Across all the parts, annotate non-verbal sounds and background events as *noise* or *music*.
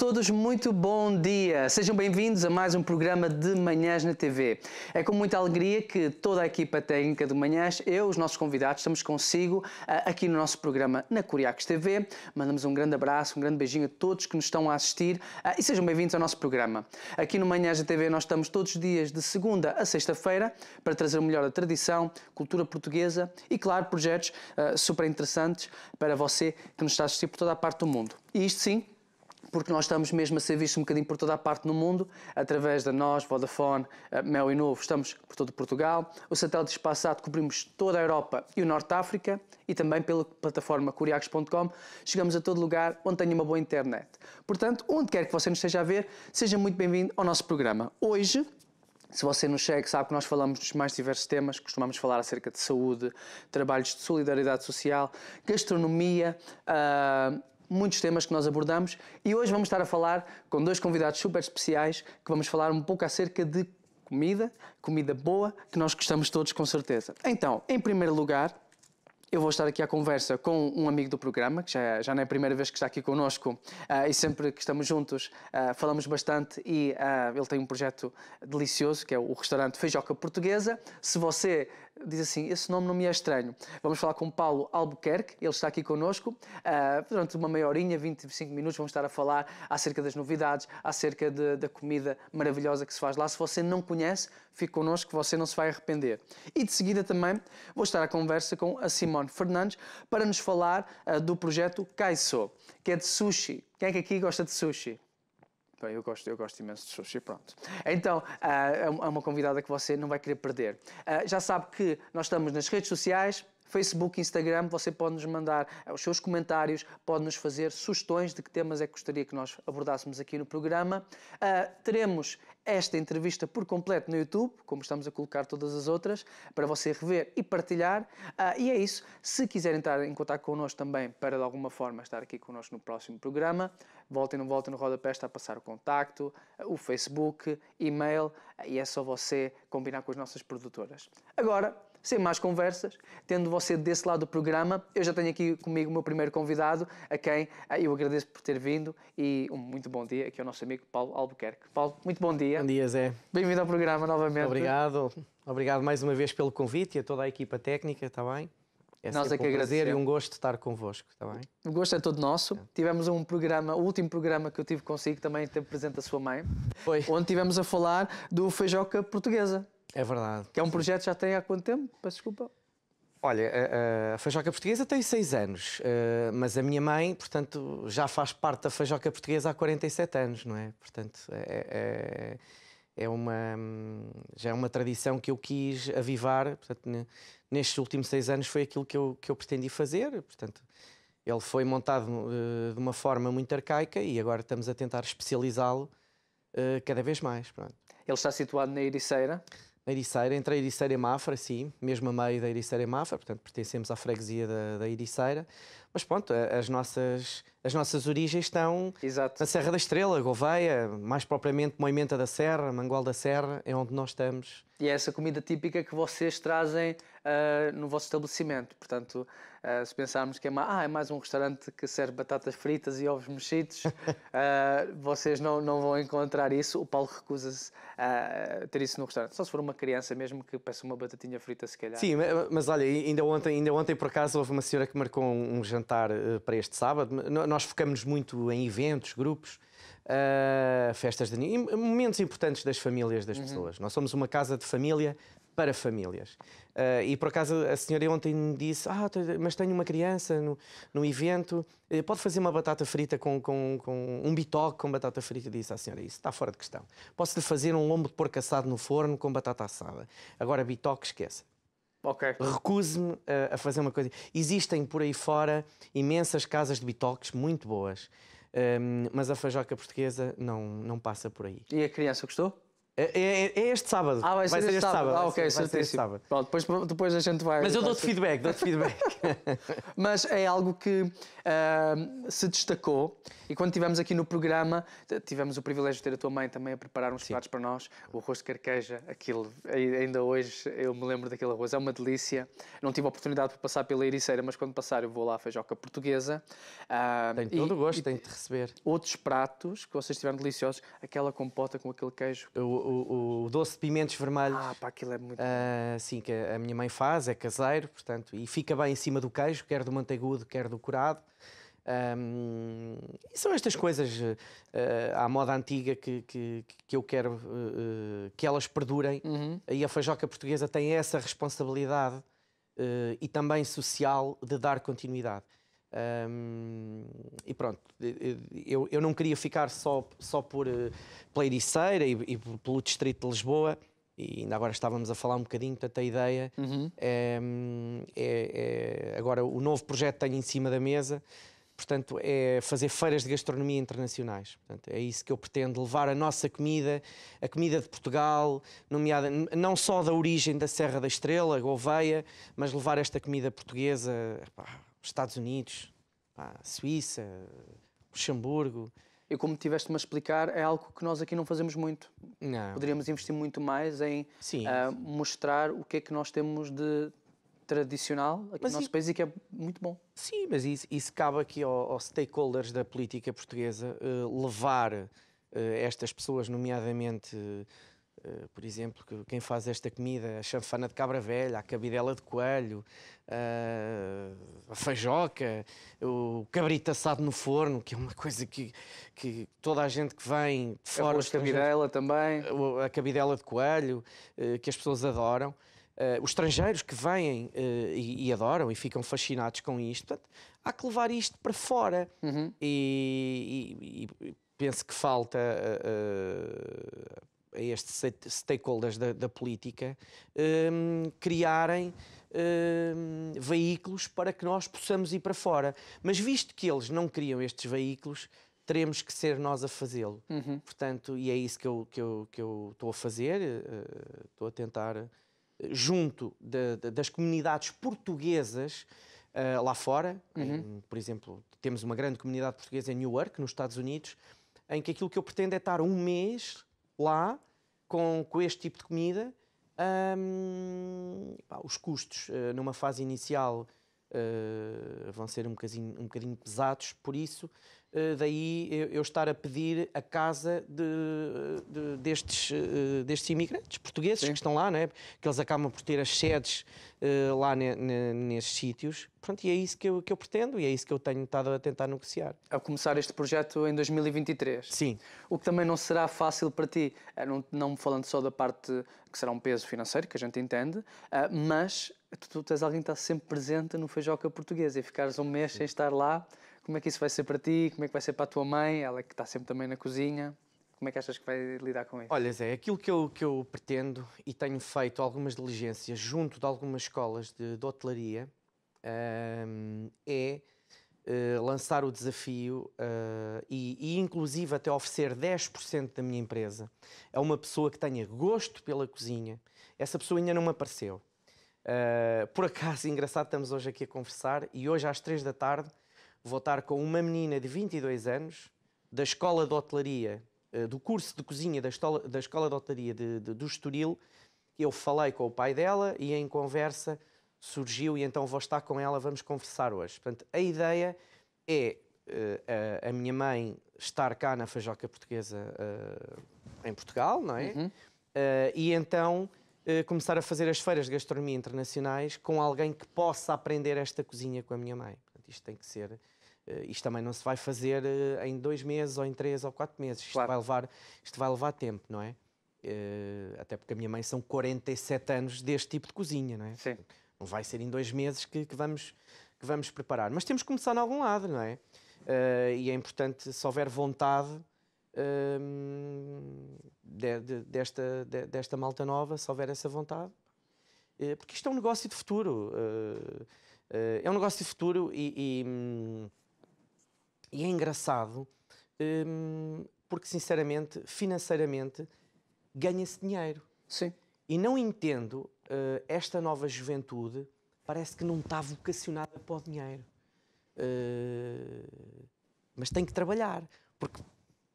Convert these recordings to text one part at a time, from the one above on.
todos, muito bom dia. Sejam bem-vindos a mais um programa de Manhãs na TV. É com muita alegria que toda a equipa técnica de Manhãs, eu, os nossos convidados, estamos consigo ah, aqui no nosso programa na Curiacos TV. Mandamos um grande abraço, um grande beijinho a todos que nos estão a assistir ah, e sejam bem-vindos ao nosso programa. Aqui no Manhãs na TV nós estamos todos os dias de segunda a sexta-feira para trazer o melhor da tradição, cultura portuguesa e, claro, projetos ah, super interessantes para você que nos está a assistir por toda a parte do mundo. E isto sim porque nós estamos mesmo a ser vistos um bocadinho por toda a parte no mundo, através da nós, Vodafone, Mel e Novo, estamos por todo Portugal, o satélite espaçado cobrimos toda a Europa e o Norte de África e também pela plataforma curiacos.com chegamos a todo lugar onde tenha uma boa internet. Portanto, onde quer que você nos esteja a ver, seja muito bem-vindo ao nosso programa. Hoje se você nos segue, sabe que nós falamos dos mais diversos temas, costumamos falar acerca de saúde, trabalhos de solidariedade social, gastronomia, uh, muitos temas que nós abordamos e hoje vamos estar a falar com dois convidados super especiais que vamos falar um pouco acerca de comida, comida boa, que nós gostamos todos com certeza. Então, em primeiro lugar, eu vou estar aqui à conversa com um amigo do programa, que já, já não é a primeira vez que está aqui connosco uh, e sempre que estamos juntos uh, falamos bastante e uh, ele tem um projeto delicioso que é o restaurante Feijoca Portuguesa. Se você diz assim: Esse nome não me é estranho. Vamos falar com Paulo Albuquerque, ele está aqui connosco. Uh, durante uma meia horinha, 25 minutos, vamos estar a falar acerca das novidades, acerca de, da comida maravilhosa que se faz lá. Se você não conhece, fique connosco, você não se vai arrepender. E de seguida também vou estar à conversa com a Simone Fernandes para nos falar uh, do projeto Kaiso, que é de sushi. Quem é que aqui gosta de sushi? Bem, eu gosto, eu gosto imenso de sushi, pronto. Então, uh, é uma convidada que você não vai querer perder. Uh, já sabe que nós estamos nas redes sociais, Facebook, Instagram, você pode nos mandar os seus comentários, pode nos fazer sugestões de que temas é que gostaria que nós abordássemos aqui no programa. Uh, teremos esta entrevista por completo no YouTube, como estamos a colocar todas as outras, para você rever e partilhar. Uh, e é isso. Se quiser entrar em contato connosco também para de alguma forma estar aqui connosco no próximo programa, voltem não voltem no rodapé está a passar o contacto, o Facebook, e-mail, e é só você combinar com as nossas produtoras. Agora, sem mais conversas, tendo você desse lado do programa. Eu já tenho aqui comigo o meu primeiro convidado, a quem ah, eu agradeço por ter vindo e um muito bom dia aqui ao é nosso amigo Paulo Albuquerque. Paulo, muito bom dia. Bom dia, Zé. Bem-vindo ao programa novamente. Obrigado. Obrigado mais uma vez pelo convite e a toda a equipa técnica, está bem? É Nós é que um agradecer e um gosto estar convosco, está bem? O gosto é todo nosso. É. Tivemos um programa, o último programa que eu tive consigo também teve presente a sua mãe, Foi. onde tivemos a falar do feijoca portuguesa. É verdade. Que é um projeto que já tem há quanto tempo? Peço desculpa. Olha, a, a Feijoca Portuguesa tem 6 anos, eh, mas a minha mãe, portanto, já faz parte da Feijoca Portuguesa há 47 anos, não é? Portanto, é, é, é, é uma, já é uma tradição que eu quis avivar, portanto, nestes últimos 6 anos foi aquilo que eu, que eu pretendi fazer, portanto, ele foi montado eh, de uma forma muito arcaica e agora estamos a tentar especializá-lo eh, cada vez mais, pronto. Ele está situado na Ericeira? Ericeira, entre a Ericeira e Mafra, sim, mesmo a meio da Ericeira e Mafra, portanto pertencemos à freguesia da, da Ericeira, mas pronto, as nossas, as nossas origens estão Exato. na Serra da Estrela, Gouveia, mais propriamente Moimenta da Serra, Mangual da Serra, é onde nós estamos. E é essa comida típica que vocês trazem uh, no vosso estabelecimento. Portanto, uh, se pensarmos que é, ah, é, mais um restaurante que serve batatas fritas e ovos mexidos, uh, *laughs* vocês não, não vão encontrar isso. O Paulo recusa-se a ter isso no restaurante. Só se for uma criança mesmo que peça uma batatinha frita, se calhar. Sim, mas olha, ainda ontem, ainda ontem por acaso houve uma senhora que marcou um jantar eh, para este sábado. Nós focamos muito em eventos, grupos. Uh, festas de momentos importantes das famílias das uhum. pessoas. Nós somos uma casa de família para famílias. Uh, e por acaso a senhora ontem me disse: Ah, mas tenho uma criança no, no evento, eh, pode fazer uma batata frita com, com, com um bitoque com batata frita? disse à senhora: Isso está fora de questão. Posso-lhe fazer um lombo de porco assado no forno com batata assada. Agora, bitoque, esqueça. Okay. recuse me a, a, fazer uma coisa. Existem por aí fora imensas casas de bitoques muito boas, um, ah, mas a fajoca portuguesa não, não passa por aí. E a criança gostou? É, é, é, este sábado. Ah, vai ser, vai ser este, sábado. sábado. Ah, ok, vai ser, vai ser este sábado. depois, depois a gente vai. Mas eu dou-te feedback, dou-te feedback. *laughs* Mas é algo que uh, se destacou e quando tivemos aqui no programa, tivemos o privilégio de ter a tua mãe também a preparar uns chocolates para nós. O arroz de carqueja, aquilo, ainda hoje eu me lembro daquele arroz, é uma delícia. Não tive a oportunidade de passar pela Ericeira, mas quando passar eu vou lá à feijoca portuguesa. Uh, ah, tenho todo o gosto, tenho de receber. Outros pratos que vocês tiveram deliciosos, aquela compota com aquele queijo. Eu, o, o, doce de pimentos vermelhos. Ah, pá, aquilo é muito. Uh, sim, que a minha mãe faz, é caseiro, portanto, e fica bem em cima do queijo, quer do manteigudo quer do curado. Um, são estas coisas uh, à moda antiga que, que, que eu quero uh, que elas perdurem. Uhum. E a feijoca portuguesa tem essa responsabilidade uh, e também social de dar continuidade. Um, e pronto, eu, eu não queria ficar só, só por uh, pela Ericeira e, e, pelo Distrito de Lisboa, e ainda agora estávamos a falar um bocadinho, portanto a ideia uhum. é, é, é, Agora, o novo projeto que tenho em cima da mesa, portanto, é fazer feiras de gastronomia internacionais. Portanto, é isso que eu pretendo, levar a nossa comida, a comida de Portugal, nomeada não só da origem da Serra da Estrela, Gouveia, mas levar esta comida portuguesa... Estados Unidos, pá, Suíça, Luxemburgo. E como tiveste-me a explicar, é algo que nós aqui não fazemos muito. Não. Poderíamos investir muito mais em sim, uh, ah, sim. mostrar o que é que nós temos de tradicional aqui mas no nosso e... país e que é muito bom. Sim, mas isso, isso cabe aqui aos ao stakeholders da política portuguesa uh, levar uh, estas pessoas, nomeadamente eh, por exemplo, que quem faz esta comida, a chanfana de cabra velha, a cabidela de coelho, eh, a feijoca, o cabrito assado no forno, que é uma coisa que, que toda a gente que vem de fora... A cabidela também. Eh, a, cabidela de coelho, que as pessoas adoram. os estrangeiros que vêm e, e, adoram e ficam fascinados com isto. Portanto, há que levar isto para fora. Uhum. E, e, e, penso que falta a estes stakeholders da, da política um, criarem um, veículos para que nós possamos ir para fora. Mas visto que eles não criam estes veículos, teremos que ser nós a fazê-lo. Uhum. Portanto, e é isso que eu estou que eu, que eu estou a fazer, eh, estou uh, a tentar, eh, junto de, de, das comunidades portuguesas uh, lá fora, uhum. em, por exemplo, temos uma grande comunidade portuguesa em Newark, nos Estados Unidos, em que aquilo que eu pretendo é estar um mês lá com, com este tipo de comida. Um, pá, os custos uh, numa fase inicial uh, vão ser um bocadinho, um bocadinho pesados, por isso eh, daí eu estar a pedir a casa de, de, destes, eh, destes imigrantes portugueses Sim. que estão lá, não é? que eles acabam por ter as sedes uh, lá ne, ne, nesses sítios. Pronto, e é isso que eu, que eu pretendo e é isso que eu tenho estado a tentar negociar. A começar este projeto em 2023. Sim. O que também não será fácil para ti, não, não falando só da parte que será um peso financeiro, que a gente entende, uh, mas tu, tu tens alguém que está sempre presente no Feijoca Portuguesa e ficares um mês Sim. sem estar lá como é que isso vai ser para ti? Como é que vai ser para a tua mãe? Ela que está sempre também na cozinha. Como é que achas que vai lidar com isso? Olha, Zé, aquilo que eu, que eu pretendo e tenho feito algumas diligências junto de algumas escolas de, de hotelaria um, ehm, é uh, lançar o desafio uh, e, e, inclusive, até oferecer 10% da minha empresa a uma pessoa que tenha gosto pela cozinha. Essa pessoa ainda não me apareceu. Uh, por acaso, *laughs* engraçado, estamos hoje aqui a conversar e hoje às 3 da tarde votar com uma menina de 22 anos da escola de hotelaria, eh, do curso de cozinha da escola, da escola de hotelaria de, de, do Estoril. Eu falei com o pai dela e em conversa surgiu e então vou estar com ela, vamos conversar hoje. Portanto, a ideia é uh, a, a, minha mãe estar cá na Fajoca Portuguesa uh, em Portugal, não é? Uhum. Uh, e então começar a fazer as feiras de gastronomia internacionais com alguém que possa aprender esta cozinha com a minha mãe. Isto tem que ser. Eh, isto também não se vai fazer eh, em dois meses, ou em três, ou quatro meses. Isto, claro. vai, levar, isto vai levar tempo, não é? Eh, até porque a minha mãe são 47 anos deste tipo de cozinha, não é? Sim. Não vai ser em dois meses que, que vamos, que vamos preparar. Mas temos que começar em algum lado, não é? e é importante, se houver vontade, ehm, de, de, desta, de, desta malta nova, se houver essa vontade. Porque isto é um negócio de futuro. Uh, eh, é um negócio de futuro e, e, hum, e é engraçado hum, porque, sinceramente, financeiramente, ganha-se dinheiro. Sim. E não entendo eh, esta nova juventude parece que não está vocacionada para o dinheiro. Eh, mas tem que trabalhar, porque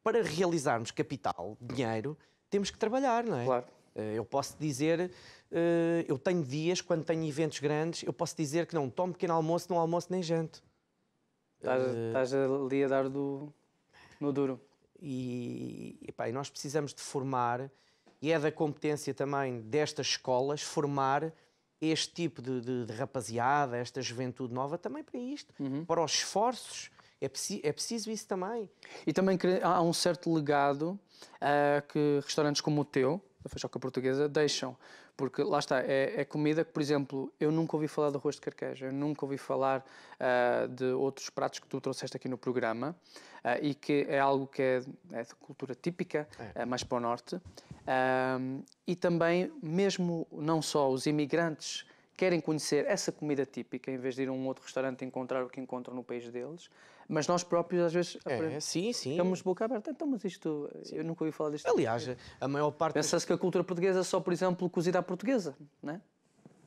para realizarmos capital, dinheiro, temos que trabalhar, não é? Claro. Eh, eu posso dizer, eh, eu tenho dias, quando tenho eventos grandes, eu posso dizer que não tomo pequeno almoço, não almoço nem janto. Estás, eh, estás ali a dar do, no duro. E, e nós precisamos de formar, e é da competência também destas escolas, formar este tipo de, de, de rapaziada, esta juventude nova, também para isto, uhum. para os esforços. É, preci é, preciso isso também. E também há um certo legado uh, que restaurantes como o teu, da feijoca portuguesa deixam, porque lá está, é, é, comida que, por exemplo, eu nunca ouvi falar de arroz de carqueja, eu nunca ouvi falar uh, de outros pratos que tu trouxeste aqui no programa uh, e que é algo que é, é de cultura típica, é. Ah, mais para o norte. e também, mesmo não só os imigrantes querem conhecer essa comida típica em vez de ir a um outro restaurante encontrar o que encontram no país deles. Mas nós próprios, às vezes, é, sim, sim. estamos boca aberta. Então, mas isto, sim. eu nunca ouvi falar disto. Aliás, a maior parte. Pensa-se das... que a cultura portuguesa é só, por exemplo, cozida à portuguesa, né?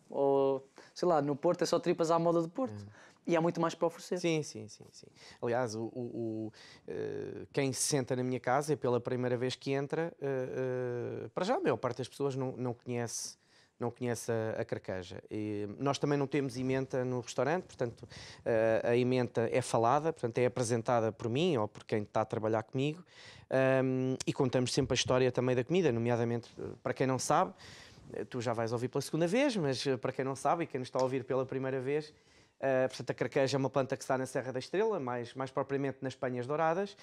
Ou, sei lá, no Porto é só tripas à moda do Porto. É. E há muito mais para oferecer. Sim, sim, sim. sim. Aliás, o, o, o eh, quem se senta na minha casa e pela primeira vez que entra, uh, uh, para já a maior parte das pessoas não, não conhece não conhece a, a carcaja. E nós também não temos emenda no restaurante, portanto, eh, a, a emenda é falada, portanto, é apresentada por mim ou por quem está a trabalhar comigo um, e contamos sempre a história também da comida, nomeadamente, eh, para quem não sabe, eh, tu já vais ouvir pela segunda vez, mas para quem não sabe e quem nos está a ouvir pela primeira vez, uh, portanto, a carqueja é uma planta que está na Serra da Estrela, mais, mais propriamente nas Panhas Douradas,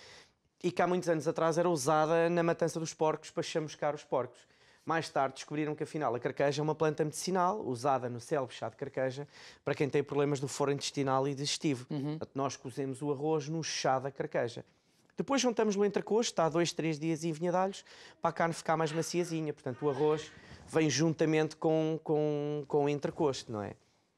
e que há muitos anos atrás era usada na matança dos porcos para chamuscar os porcos. Mais tarde descobriram que afinal a carqueja é uma planta medicinal usada no célebre chá de carqueja para quem tem problemas do foro intestinal e digestivo. Uhum. Nós cozemos o arroz no chá da carqueja. Depois juntamos o entrecosto, está dois, três dias em vinhadalhos, para a carne ficar mais maciazinha. Portanto, o arroz vem juntamente com, com, com o entrecosto, não é?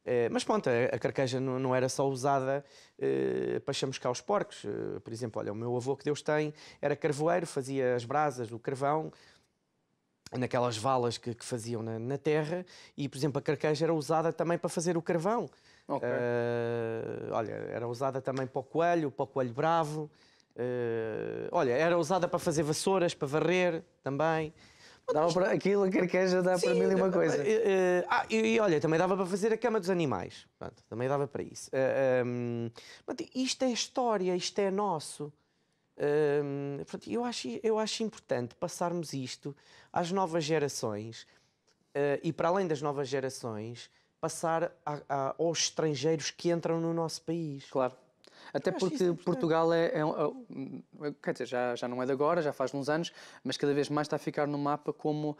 Eh, mas pronto, a, carqueja não, era só usada eh, para chamuscar os porcos. Eh, por exemplo, olha, o meu avô que Deus tem era carvoeiro, fazia as brasas, o carvão, naquelas valas que, que faziam na, na, terra e, por exemplo, a carqueja era usada também para fazer o carvão. Okay. Uh, olha, era usada também para o coelho, para o coelho bravo. Uh, olha, era usada para fazer vassouras, para varrer também. Dava para aquilo, a carqueja dá Sim, para mil e uma coisa. Uh, uh, ah, e, e, olha, também dava para fazer a cama dos animais. Pronto, também dava para isso. Uh, um, ehm, isto é história, isto é nosso eu, acho, eu acho importante passarmos isto às novas gerações uh, e, para além das novas gerações, passar a, a, aos estrangeiros que entram no nosso país. Claro. Até porque Portugal é, é, é, Quer dizer, já, já não é de agora, já faz uns anos, mas cada vez mais está a ficar no mapa como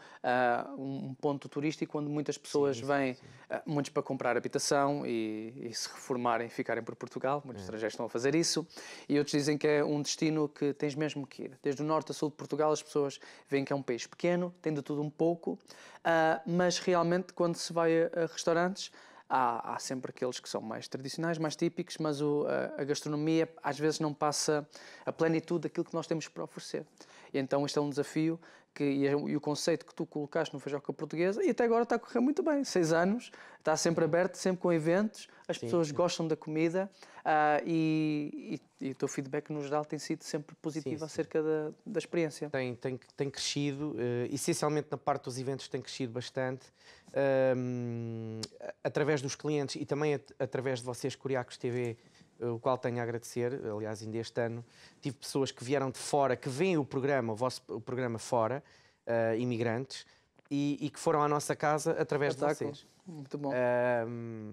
uh, um ponto turístico onde muitas pessoas sim, vêm, sim. Uh, muitos para comprar habitação e, e, se reformarem ficarem por Portugal. Muitos é. estrangeiros estão a fazer isso. E outros dizem que é um destino que tens mesmo que ir. Desde o norte a sul de Portugal, as pessoas veem que é um país pequeno, tem de tudo um pouco, uh, mas realmente quando se vai a, a restaurantes Há, há, sempre aqueles que são mais tradicionais, mais típicos, mas o, a, a, gastronomia às vezes não passa a plenitude daquilo que nós temos para oferecer. E então este é um desafio que, e, e, o conceito que tu colocaste no Feijoca Portuguesa, e até agora está a correr muito bem, seis anos, está sempre aberto, sempre com eventos, as sim, pessoas sim. gostam da comida uh, e, e, e, o teu feedback no geral tem sido sempre positivo sim, acerca da, da experiência. Tem, tem, tem crescido, uh, essencialmente na parte dos eventos tem crescido bastante, um, através dos clientes e também at através de vocês, Curiacos TV, eh, o qual tenho a agradecer, aliás, ainda este ano, tive pessoas que vieram de fora, que veem o programa, o vosso o programa fora, uh, imigrantes, e, e, que foram à nossa casa através de vocês. Muito bom. Um...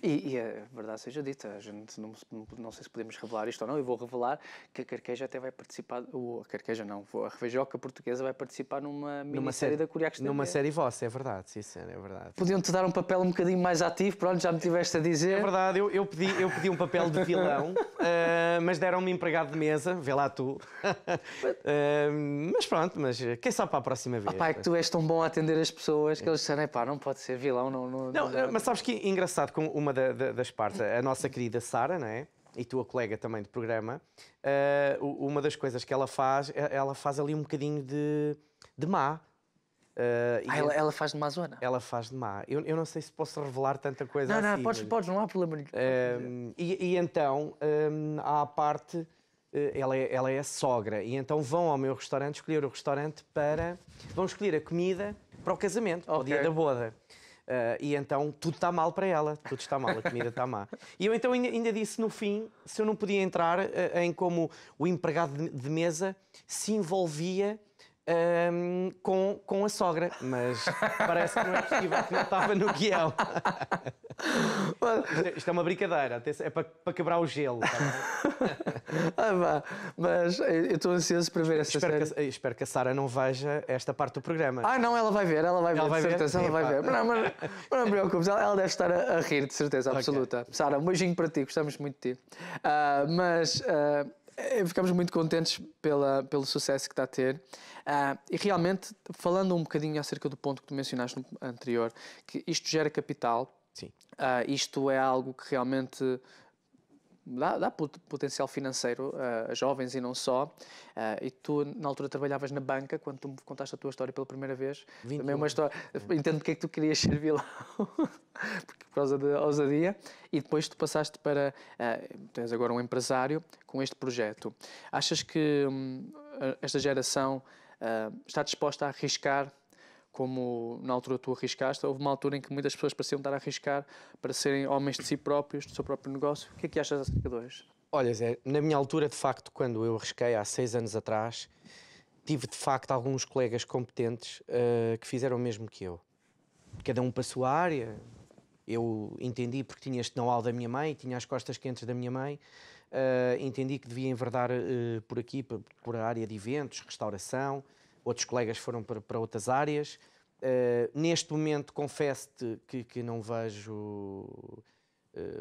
E, e a verdade seja dita, a gente não, não sei se podemos revelar isto ou não, eu vou revelar que a Carqueja até vai participar, ou a Carqueja não, a Revejoca Portuguesa vai participar numa, numa série da Curiaques Numa TV. série vossa, é verdade, sim, sim, é verdade. Podiam-te dar um papel um bocadinho mais ativo, pronto, já me tiveste a dizer. É verdade, eu, eu, pedi, eu pedi um papel de vilão, uh, *laughs* mas deram-me empregado de mesa, vê lá tu. uh, *laughs* mas pronto, mas quem sabe para a próxima vez. Ah, pá, é que tu és tão bom a atender as pessoas que é. eles disseram, pá, não pode ser vilão, não, não não, mas sabes que é engraçado com uma da, da, das partes, a nossa querida Sara, não é? E tua colega também de programa, uh, uma das coisas que ela faz, eh, ela faz ali um bocadinho de, de má. Uh, ah, ela, ela, faz de má zona? Ela faz de má. Eu, eu não sei se posso revelar tanta coisa não, assim. Não, não, podes, podes, não há problema nenhum. Ehm, e, e, então, ehm, há a parte ela é, ela é sogra e então vão ao meu restaurante escolher o restaurante para vão escolher a comida para o casamento, okay. ao dia da boda. Uh, e então tudo está mal para ela, tudo está mal, a comida está má. E eu então ainda, ainda disse no fim se eu não podia entrar uh, em como o empregado de, de mesa se envolvia um, com, com a sogra, mas parece que não é possível que não estava no guião. isto, é uma brincadeira, é para, para quebrar o gelo. Tá *laughs* ah, vá. Mas eh, eu estou ansioso para ver esta espero série. Que, eh, espero que a Sara não veja esta parte do programa. Ah, não, ela vai ver, ela vai ver, ela vai de certeza, ver? ela vai ver. Não, mas, mas não preocupes, ela, deve estar a, a rir, de certeza absoluta. Okay. Sara, um beijinho para ti, gostamos muito de ti. Uh, mas. Uh, eh, ficamos muito contentes pela, pelo sucesso que está a ter. Uh, e realmente, falando um bocadinho acerca do ponto que tu mencionaste anterior, que isto gera capital. Sim. Uh, isto é algo que realmente dá, dá potencial financeiro a uh, jovens e não só. Uh, e tu, na altura, trabalhavas na banca, quando tu me contaste a tua história pela primeira vez. 21. Também é uma história. Entendo porque é que tu querias ser vilão, *laughs* por causa da ousadia. E depois tu passaste para. Uh, tens agora um empresário com este projeto. Achas que hum, esta geração está disposta a arriscar como na altura tu arriscaste, houve uma altura em que muitas pessoas pareciam estar a arriscar para serem homens de si próprios, do seu próprio negócio. O que é que achas acerca de hoje? Olha, Zé, na minha altura, de facto, quando eu arrisquei há seis anos atrás, tive de facto alguns colegas competentes uh, que fizeram o mesmo que eu. Cada um para a sua área. Eu entendi porque tinha este know da minha mãe, tinha as costas quentes da minha mãe, uh, entendi que devia enverdar uh, por aqui, por, por a área de eventos, restauração, outros colegas foram para, para outras áreas. Uh, neste momento, confesso-te que, que, não vejo uh,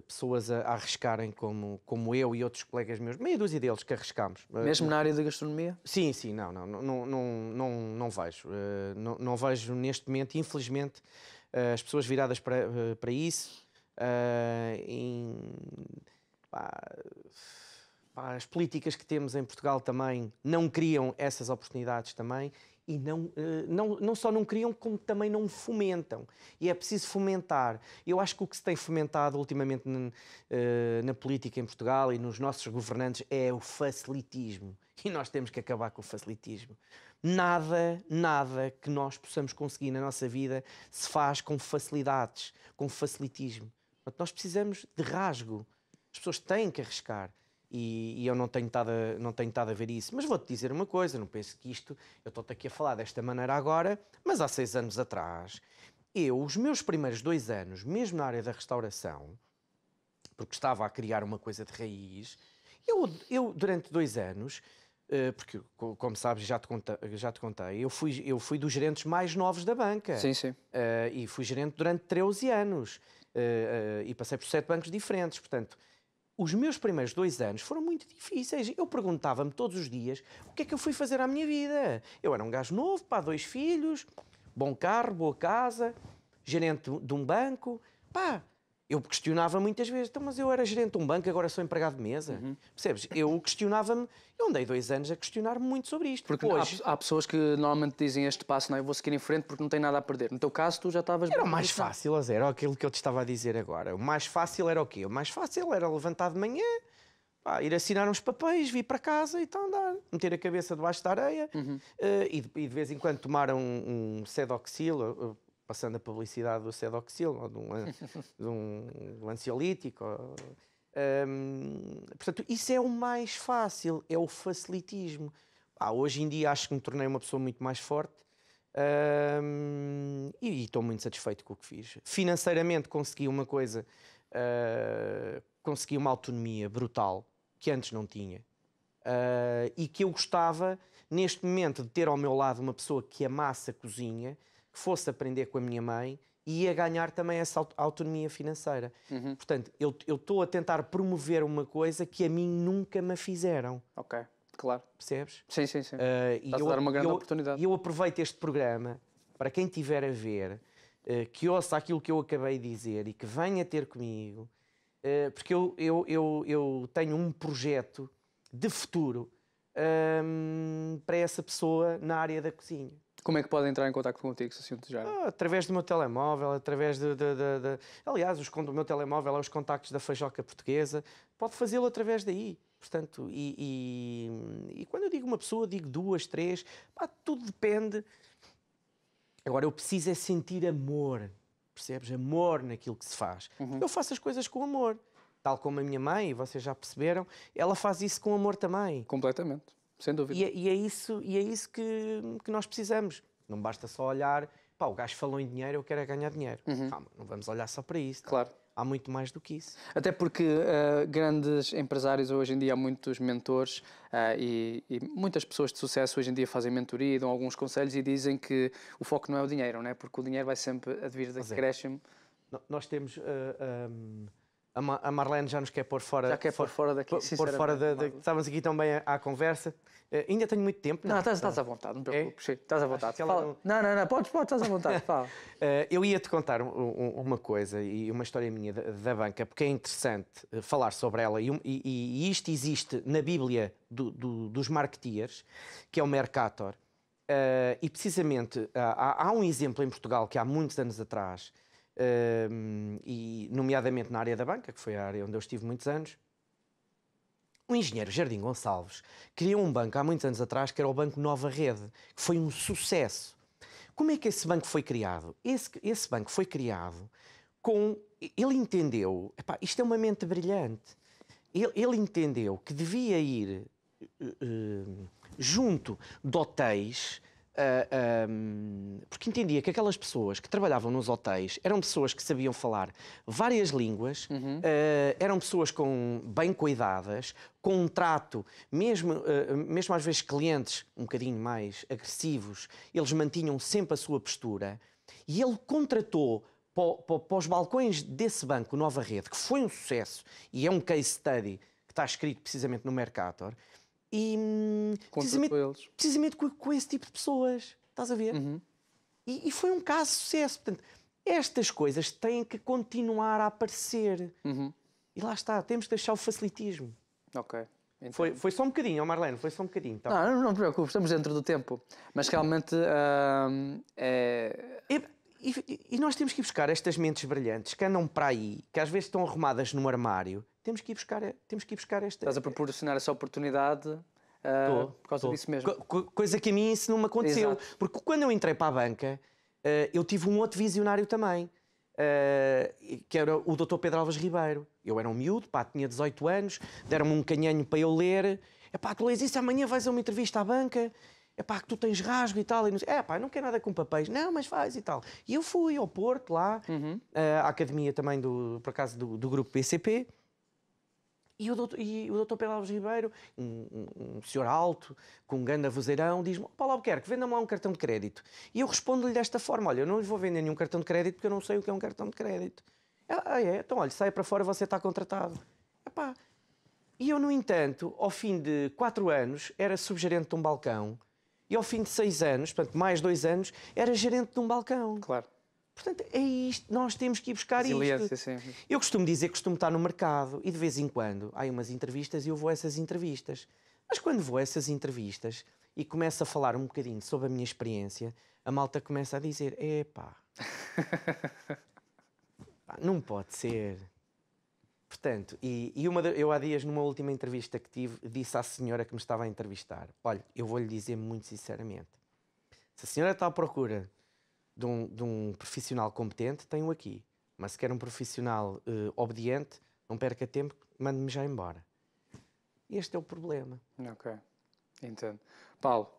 pessoas a, a, arriscarem como, como eu e outros colegas meus, meia dúzia deles que arriscamos. Eh, Mesmo uh, na área da gastronomia? Sim, sim, não, não, não, não, não, não vejo. Não, não, vejo neste momento, infelizmente, as pessoas viradas para, para isso. Em, as políticas que temos em Portugal também não criam essas oportunidades também e não, eh, não, não só não criam, como também não fomentam. E é preciso fomentar. Eu acho que o que se tem fomentado ultimamente na, eh, na política em Portugal e nos nossos governantes é o facilitismo. E nós temos que acabar com o facilitismo. Nada, nada que nós possamos conseguir na nossa vida se faz com facilidades, com facilitismo. nós precisamos de rasgo. As pessoas têm que arriscar e, e, eu não tenho, estado a, não tenho estado a ver isso. Mas vou-te dizer uma coisa, não penso que isto, eu estou-te aqui a falar desta maneira agora, mas há seis anos atrás, eu, os meus primeiros dois anos, mesmo na área da restauração, porque estava a criar uma coisa de raiz, eu, eu durante dois anos, eh, porque, como sabes, já te, contei, já te contei, eu fui, eu fui dos gerentes mais novos da banca. Sim, sim. Eh, e fui gerente durante 13 anos. Eh, e passei por sete bancos diferentes, portanto os meus primeiros dois anos foram muito difíceis. Eu perguntava-me todos os dias o que é que eu fui fazer à minha vida. Eu era um gajo novo, pá, dois filhos, bom carro, boa casa, gerente de um banco. Pá, eu questionava muitas vezes, então, mas eu era gerente de um banco, agora sou empregado de mesa. Uhum. Percebes? Eu questionava-me, eu andei dois anos a questionar-me muito sobre isto. Porque Hoje, há, há, pessoas que normalmente dizem este passo, não, eu vou seguir em frente porque não tem nada a perder. No teu caso, tu já estavas. Era o mais fácil fácil, era aquilo que eu te estava a dizer agora. O mais fácil era o quê? O mais fácil era levantar de manhã, pá, ir assinar uns papéis, vir para casa e então andar, meter a cabeça debaixo da areia uhum. uh, e, de, e, de, vez em quando tomar um, um cedoxil, eh, passando a publicidade do acedoxil ou de um, *laughs* de um ansiolítico. Ou, hum, portanto, isso é o mais fácil, é o facilitismo. Ah, hoje em dia acho que me tornei uma pessoa muito mais forte hum, e estou muito satisfeito com o que fiz. Financeiramente consegui uma coisa, uh, consegui uma autonomia brutal que antes não tinha. Uh, e que eu gostava, neste momento, de ter ao meu lado uma pessoa que amasse a cozinha, fosse aprender com a minha mãe e ia ganhar também essa autonomia financeira. Uhum. Portanto, eu estou a tentar promover uma coisa que a mim nunca me fizeram. Ok, claro. Percebes? Sim, sim, sim. Uh, e eu, a dar uma grande eu, oportunidade. Eu aproveito este programa para quem tiver a ver, uh, que ouça aquilo que eu acabei de dizer e que venha ter comigo, uh, porque eu, eu, eu, eu tenho um projeto de futuro um, para essa pessoa na área da cozinha. Como é que podem entrar em contato contigo, se assim desejar? Ah, através do meu telemóvel, através de... de, de, de... Aliás, os, o meu telemóvel é os contactos da Fajoca Portuguesa. Pode fazê-lo através daí. Portanto, e, e, e, quando eu digo uma pessoa, digo duas, três. Pá, tudo depende. Agora, eu preciso é sentir amor. Percebes? Amor naquilo que se faz. Uhum. Eu faço as coisas com amor tal como a minha mãe, vocês já perceberam, ela faz isso com amor também. Completamente. Sem dúvida. E, é, e é isso, e é isso que, que nós precisamos. Não basta só olhar, pá, o gajo falou em dinheiro, eu quero é ganhar dinheiro. Uhum. Calma, não vamos olhar só para isso. Tá? Claro. Há muito mais do que isso. Até porque uh, grandes empresários, hoje em dia há muitos mentores uh, e, e, muitas pessoas de sucesso hoje em dia fazem mentoria, dão alguns conselhos e dizem que o foco não é o dinheiro, não é? Porque o dinheiro vai sempre advir de é. crescimento Nós temos... Uh, eh, um ehm, a, Marlene já nos quer pôr fora. Já quer pôr fora daqui, Pôr fora da, da, Estávamos aqui também à, conversa. Uh, ainda tenho muito tempo. Não, não é? estás, estás à vontade, não me é? preocupes. É? Estás à vontade. Não... não... não, não, podes, podes, estás à vontade. *laughs* Fala. uh, eu ia-te contar um, um, uma coisa e uma história minha da, da, banca, porque é interessante eh, falar sobre ela. E, e, e isto existe na Bíblia do, do, dos marketeers, que é o Mercator. Uh, e precisamente há, há um exemplo em Portugal que há muitos anos atrás e nomeadamente na área da banca, que foi a área onde eu estive muitos anos, o engenheiro Jardim Gonçalves criou um banco há muitos anos atrás, que era o Banco Nova Rede, que foi um sucesso. Como é que esse banco foi criado? Esse, esse banco foi criado com. Ele entendeu, epá, isto é uma mente brilhante. Ele, ele entendeu que devia ir uh, junto de hotéis Uh, um, porque entendia que aquelas pessoas que trabalhavam nos hotéis eram pessoas que sabiam falar várias línguas, uhum. uh, eram pessoas com, bem cuidadas, com um trato, mesmo, uh, mesmo às vezes clientes um bocadinho mais agressivos, eles mantinham sempre a sua postura. E ele contratou para, para os balcões desse banco Nova Rede, que foi um sucesso e é um case study que está escrito precisamente no Mercator, e hum, precisamente, precisamente com, com, esse tipo de pessoas. Estás a ver? Uhum. E, e, foi um caso de sucesso. Portanto, estas coisas têm que continuar a aparecer. Uhum. E lá está, temos de deixar o facilitismo. Ok. Foi, foi só um bocadinho, Marlene, foi só um bocadinho. Tá? Não, não, não te preocupes, estamos dentro do tempo. Mas realmente hum, é... E, e, e, nós temos que ir buscar estas mentes brilhantes que andam para aí, que às vezes estão arrumadas num armário temos que ir buscar, temos que ir buscar esta. Estás a proporcionar essa oportunidade uh, tô, por causa tô. disso mesmo. Co coisa que a mim isso não me aconteceu. Exato. Porque quando eu entrei para a banca, uh, eu tive um outro visionário também, uh, que era o Dr. Pedro Alves Ribeiro. Eu era um miúdo, pá, tinha 18 anos, deram-me um canhanho para eu ler. É pá, tu lês isso amanhã, vais a uma entrevista à banca é pá, que tu tens rasgo e tal. E não, é pá, não quer nada com papéis. Não, mas faz e tal. E eu fui ao Porto, lá, uhum. à academia também, do, por acaso, do, do grupo PCP. E o doutor, e o doutor Pedro Alves Ribeiro, um, um, um senhor alto, com um grande vozeirão, diz-me: Paulo Albuquerque, venda-me lá um cartão de crédito. E eu respondo-lhe desta forma: Olha, eu não lhe vou vender nenhum cartão de crédito porque eu não sei o que é um cartão de crédito. Ah, é? Então, olha, saia para fora, você está contratado. Epá. E eu, no entanto, ao fim de quatro anos, era subgerente de um balcão. E ao fim de seis anos, portanto, mais dois anos, era gerente de um balcão. Claro. Portanto, é isto, nós temos que ir buscar isso isto. Eu costumo dizer, costumo estar no mercado e de vez em quando há umas entrevistas e eu vou a essas entrevistas. Mas quando vou a essas entrevistas e começo a falar um bocadinho sobre a minha experiência, a malta começa a dizer: epá, *laughs* não pode ser. Portanto, e, e uma de, eu há dias, numa última entrevista que tive, disse à senhora que me estava a entrevistar: Olha, eu vou lhe dizer muito sinceramente, se a senhora está à procura de um, de um profissional competente, tenho aqui. Mas se quer um profissional uh, obediente, não perca tempo, mande-me já embora. Este é o problema. Ok, entendo. Paulo,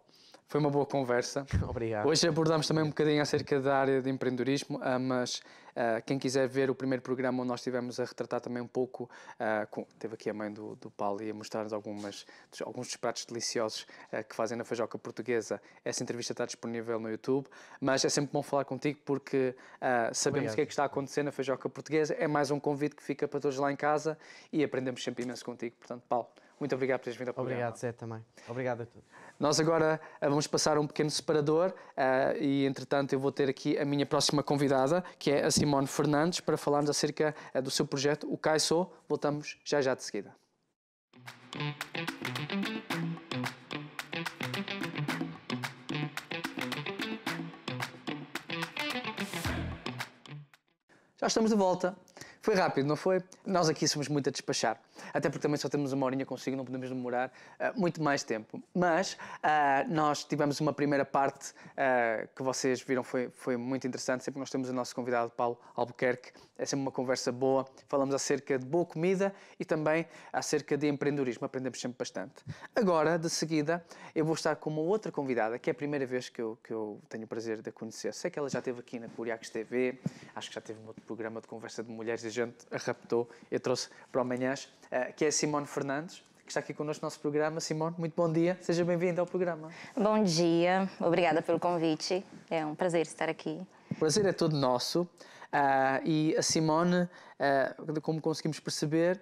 foi uma boa conversa. *laughs* Obrigado. Hoje abordámos também um bocadinho acerca da área de empreendedorismo, ah, mas ah, quem quiser ver o primeiro programa onde nós estivemos a retratar também um pouco, ah, com, teve aqui a mãe do, do Paulo e a mostrar-nos algumas, alguns dos pratos deliciosos que fazem na feijoca portuguesa. Essa entrevista está disponível no YouTube, mas é sempre bom falar contigo porque sabemos Obrigado. o que é que está a acontecer na feijoca portuguesa. É mais um convite que fica para todos lá em casa e aprendemos sempre imenso contigo. Portanto, Paulo, muito obrigado por teres vindo ao programa. Obrigado, Zé, também. Obrigado a todos. Nós agora eh, vamos passar um pequeno separador uh, e, entretanto, eu vou ter aqui a minha próxima convidada, que é a Simone Fernandes, para falarmos acerca uh, do seu projeto, o Caiço. Voltamos já já de seguida. Já estamos de volta foi rápido, não foi? Nós aqui somos muito a despachar, até porque também só temos uma horinha consigo, não podemos demorar uh, muito mais tempo. Mas uh, nós tivemos uma primeira parte uh, que vocês viram, foi, foi muito interessante. Sempre nós temos o nosso convidado Paulo Albuquerque, é sempre uma conversa boa. Falamos acerca de boa comida e também acerca de empreendedorismo, aprendemos sempre bastante. Agora, de seguida, eu vou estar com uma outra convidada, que é a primeira vez que eu, que eu tenho o prazer de a conhecer. Sei que ela já esteve aqui na Curiax TV, acho que já teve um outro programa de conversa de mulheres gente a raptou e trouxe para o Manhãs, eh, que é a Simone Fernandes, que está aqui connosco no nosso programa. Simone, muito bom dia, seja bem-vinda ao programa. Bom dia, obrigada pelo convite, é um prazer estar aqui. O prazer é todo nosso eh, e a Simone, eh, como conseguimos perceber,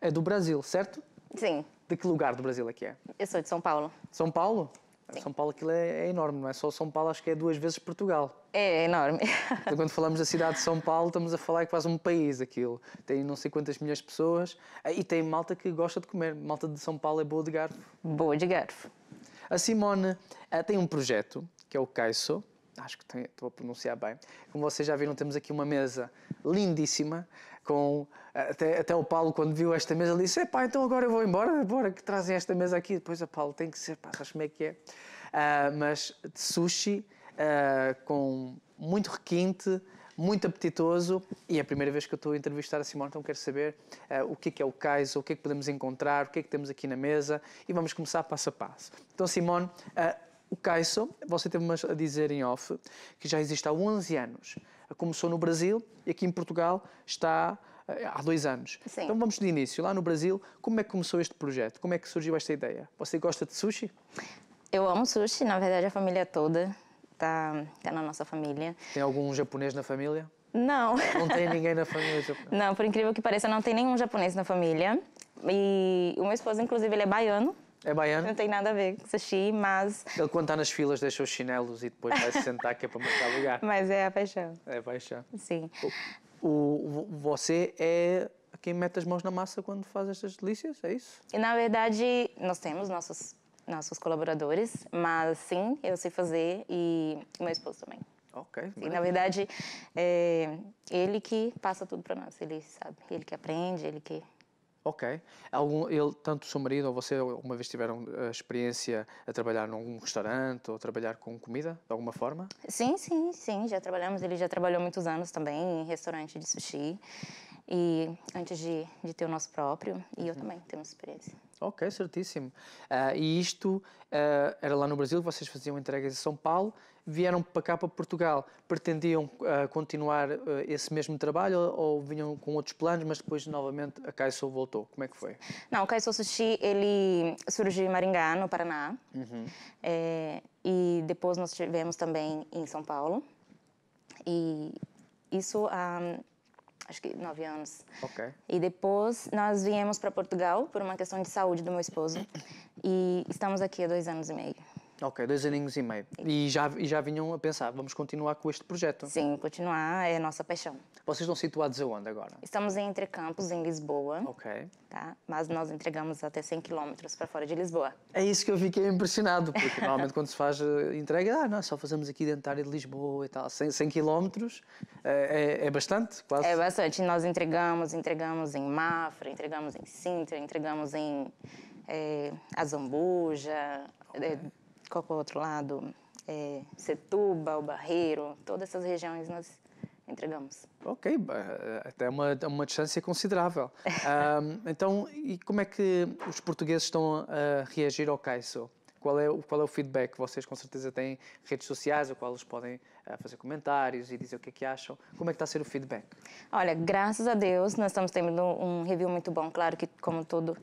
é do Brasil, certo? Sim. De que lugar do Brasil é que é? Eu sou de São Paulo. São Paulo? Sim. São Paulo aquilo é, é, enorme, não é? Só São Paulo acho que é duas vezes Portugal. É, é enorme. *laughs* Então, quando falamos da cidade de São Paulo, estamos a falar é quase um país aquilo. Tem não sei quantas milhões de pessoas ah, e tem malta que gosta de comer. Malta de São Paulo é boa de garfo. Boa de garfo. A Simone uh, tem um projeto, que é o Caiso, acho que tem, estou a pronunciar bem. Como vocês já viram, temos aqui uma mesa lindíssima com até, até o Paulo quando viu esta mesa disse, é pá, então agora eu vou embora, bora que trazem esta mesa aqui, depois a Paulo tem que ser, pá, sabes como é que é? Uh, mas sushi uh, com muito requinte, muito apetitoso e é a primeira vez que eu estou a entrevistar a Simone, então quero saber uh, o que é, que é o Kaiso, o que é que podemos encontrar, o que é que temos aqui na mesa e vamos começar passo a passo. Então Simone, o Kaiso, você teve-me a dizer em off que já existe há 11 anos começou no Brasil e aqui em Portugal está eh, há dois anos. Sim. Então vamos de início. Lá no Brasil, como é que começou este projeto? Como é que surgiu esta ideia? Você gosta de sushi? Eu amo sushi, na verdade a família toda está tá na nossa família. Tem algum japonês na família? Não. Não tem *laughs* ninguém na família Não, por incrível que pareça, não tem nenhum japonês na família. E o meu esposo, inclusive, ele é baiano. É baiano? Não tem nada a ver com sushi, mas... Ele quando está nas filas deixa os chinelos e depois vai se sentar que é para marcar lugar. *laughs* Mas é a paixão. É a paixão. Sim. O, o, você é quem mete as mãos na massa quando faz estas delícias, é isso? E, na verdade, nós temos nossos, nossos colaboradores, mas sim, eu sei fazer e o meu esposo também. Ok. E na verdade, é ele que passa tudo para nós, ele sabe, ele que aprende, ele que Ok. Algum, ele, tanto o seu marido ou você alguma vez tiveram a eh, experiência a trabalhar num restaurante ou a trabalhar com comida, de alguma forma? Sim, sim, sim. Já trabalhamos. Ele já trabalhou muitos anos também em restaurante de sushi. E antes de, de ter o nosso próprio. E eu uhum. também tenho experiência. Ok, certíssimo. Uh, e isto uh, era lá no Brasil, vocês faziam entregas em São Paulo vieram para cá, para Portugal, pretendiam uh, continuar uh, esse mesmo trabalho ou, ou vinham com outros planos, mas depois novamente a Caixou voltou? Como é que foi? Não, o Caixou Sushi ele surgiu em Maringá, no Paraná, uhum. é, e depois nós tivemos também em São Paulo, e isso há acho que nove anos. E depois nós viemos para Portugal por uma questão de saúde do meu esposo, e estamos aqui há dois anos e meio. Ok, dois aninhos e meio. E já, e já vinham a pensar, vamos continuar com este projeto? Sim, continuar é a nossa paixão. Vocês estão situados aonde agora? Estamos em Entre Campos, em Lisboa. Ok. Tá? Mas nós entregamos até 100 quilômetros para fora de Lisboa. É isso que eu fiquei impressionado, porque normalmente quando se faz eh, entrega, ah, não, só fazemos aqui dentro da área de Lisboa e tal. 100, quilômetros é, é, é, bastante, quase? É bastante. Nós entregamos, entregamos em Mafra, entregamos em Sintra, entregamos em é, Azambuja... Okay. É, qual o outro lado? É, o Barreiro, todas essas regiões nós entregamos. Ok, é, até uma, é uma distância considerável. um, *laughs* então, e como é que os portugueses estão a reagir ao CAISO? Qual é, qual é o feedback? Vocês com certeza têm redes sociais, ao qual eles podem uh, fazer comentários e dizer o que é que acham. Como é que está a ser o feedback? Olha, graças a Deus, nós estamos tendo um review muito bom. Claro que, como todo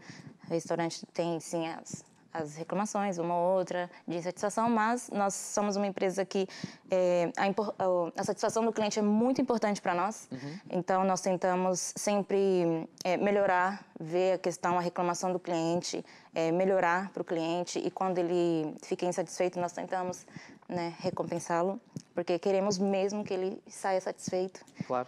restaurante, tem sim as as reclamações, uma ou outra de insatisfação, mas nós somos uma empresa que é, a, a, satisfação do cliente é muito importante para nós, uhum. então nós tentamos sempre é, melhorar, ver a questão, a reclamação do cliente, é, melhorar para o cliente e quando ele fica insatisfeito, nós tentamos né, recompensá-lo, porque queremos mesmo que ele saia satisfeito. Claro.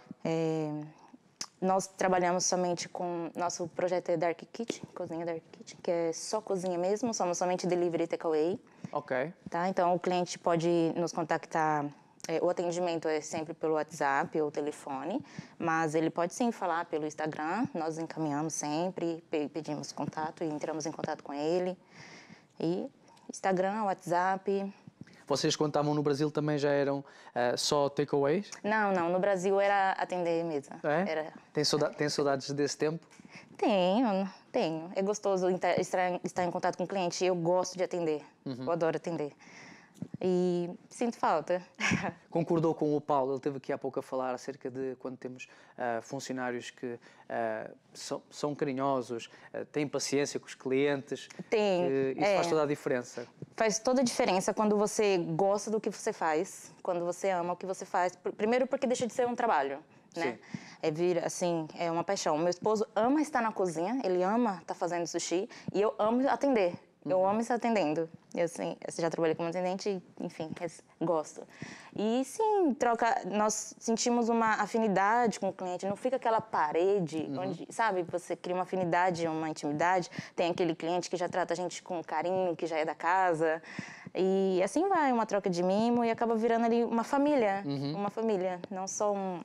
Nós trabalhamos somente com nosso projeto é Dark Kitchen, cozinha Dark Kitchen, que é só cozinha mesmo, somos somente delivery e takeaway. Ok. Tá? Então o cliente pode nos contactar. É, o atendimento é sempre pelo WhatsApp ou telefone, mas ele pode sim falar pelo Instagram. Nós encaminhamos sempre, pe pedimos contato e entramos em contato com ele. E Instagram, WhatsApp, vocês, quando estavam no Brasil, também já eram uh, só takeaways? Não, não. No Brasil era atender mesa. É? Era... Tem, tem saudades desse tempo? Tenho, tenho. É gostoso estar em contato com o cliente. Eu gosto de atender. Uhum. Eu adoro atender e sinto falta. *laughs* Concordou com o Paulo, ele teve aqui há pouco a falar acerca de quando temos uh, funcionários que uh, são, são, carinhosos, uh, têm paciência com os clientes. Tem. isso é, faz toda a diferença. Faz toda a diferença quando você gosta do que você faz, quando você ama o que você faz. Primeiro porque deixa de ser um trabalho. Né? É vir, assim, é uma paixão. Meu esposo ama estar na cozinha, ele ama estar fazendo sushi e eu amo atender. Eu uhum. amo estar atendendo. Eu, assim, eu já trabalhei como atendente, enfim, gosto. E sim, troca. Nós sentimos uma afinidade com o cliente. Não fica aquela parede uhum. onde, sabe, você cria uma afinidade, uma intimidade. Tem aquele cliente que já trata a gente com carinho, que já é da casa. E assim vai, uma troca de mimo e acaba virando ali uma família. Uhum. Uma família, não só um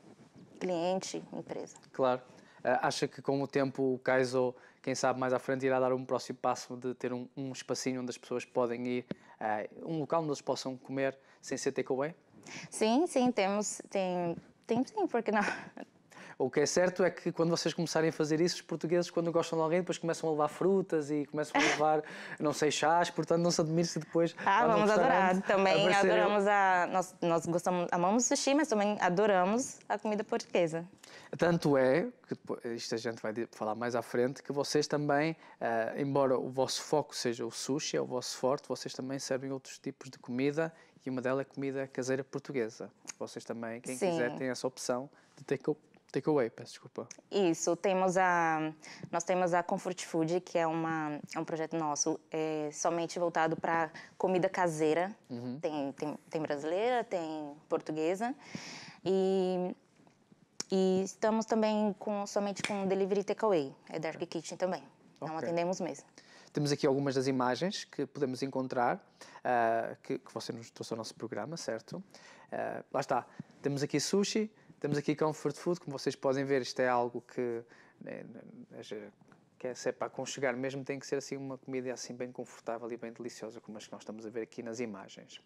cliente, empresa. Claro. Uh, acha que com o tempo o Kaizo quem sabe mais à frente irá dar um próximo passo de ter um, um espacinho onde as pessoas podem ir, uh, um local onde eles possam comer sem ser takeaway? Sim, sim, temos, tem, tem sim, porque não? O que é certo é que quando vocês começarem a fazer isso, os portugueses, quando gostam de alguém, depois começam a levar frutas e começam a *laughs* levar, não sei, chás, portanto não se admire se depois. Ah, vamos adorar. Também aparecer... adoramos a. Nós, nós gostamos, amamos sushi, mas também adoramos a comida portuguesa. Tanto é, que isto a gente vai falar mais à frente, que vocês também, uh, embora o vosso foco seja o sushi, é o vosso forte, vocês também servem outros tipos de comida e uma delas é comida caseira portuguesa. Vocês também, quem Sim. quiser, tem essa opção de ter Takeaway, peço desculpa. Isso, temos a, nós temos a Comfort Food, que é, uma, é um projeto nosso é somente voltado para comida caseira. Uhum. Tem, tem, tem brasileira, tem portuguesa. E, e estamos também com, somente com delivery takeaway, é Dark Kitchen também. Okay. Não atendemos mesmo. Temos aqui algumas das imagens que podemos encontrar, uh, que, que você nos trouxe ao nosso programa, certo? Uh, lá está, temos aqui sushi, temos aqui comfort food, como vocês podem ver, isto é algo que, né, né que é, se é para aconchegar mesmo, tem que ser assim uma comida assim bem confortável e bem deliciosa, como as que nós estamos a ver aqui nas imagens.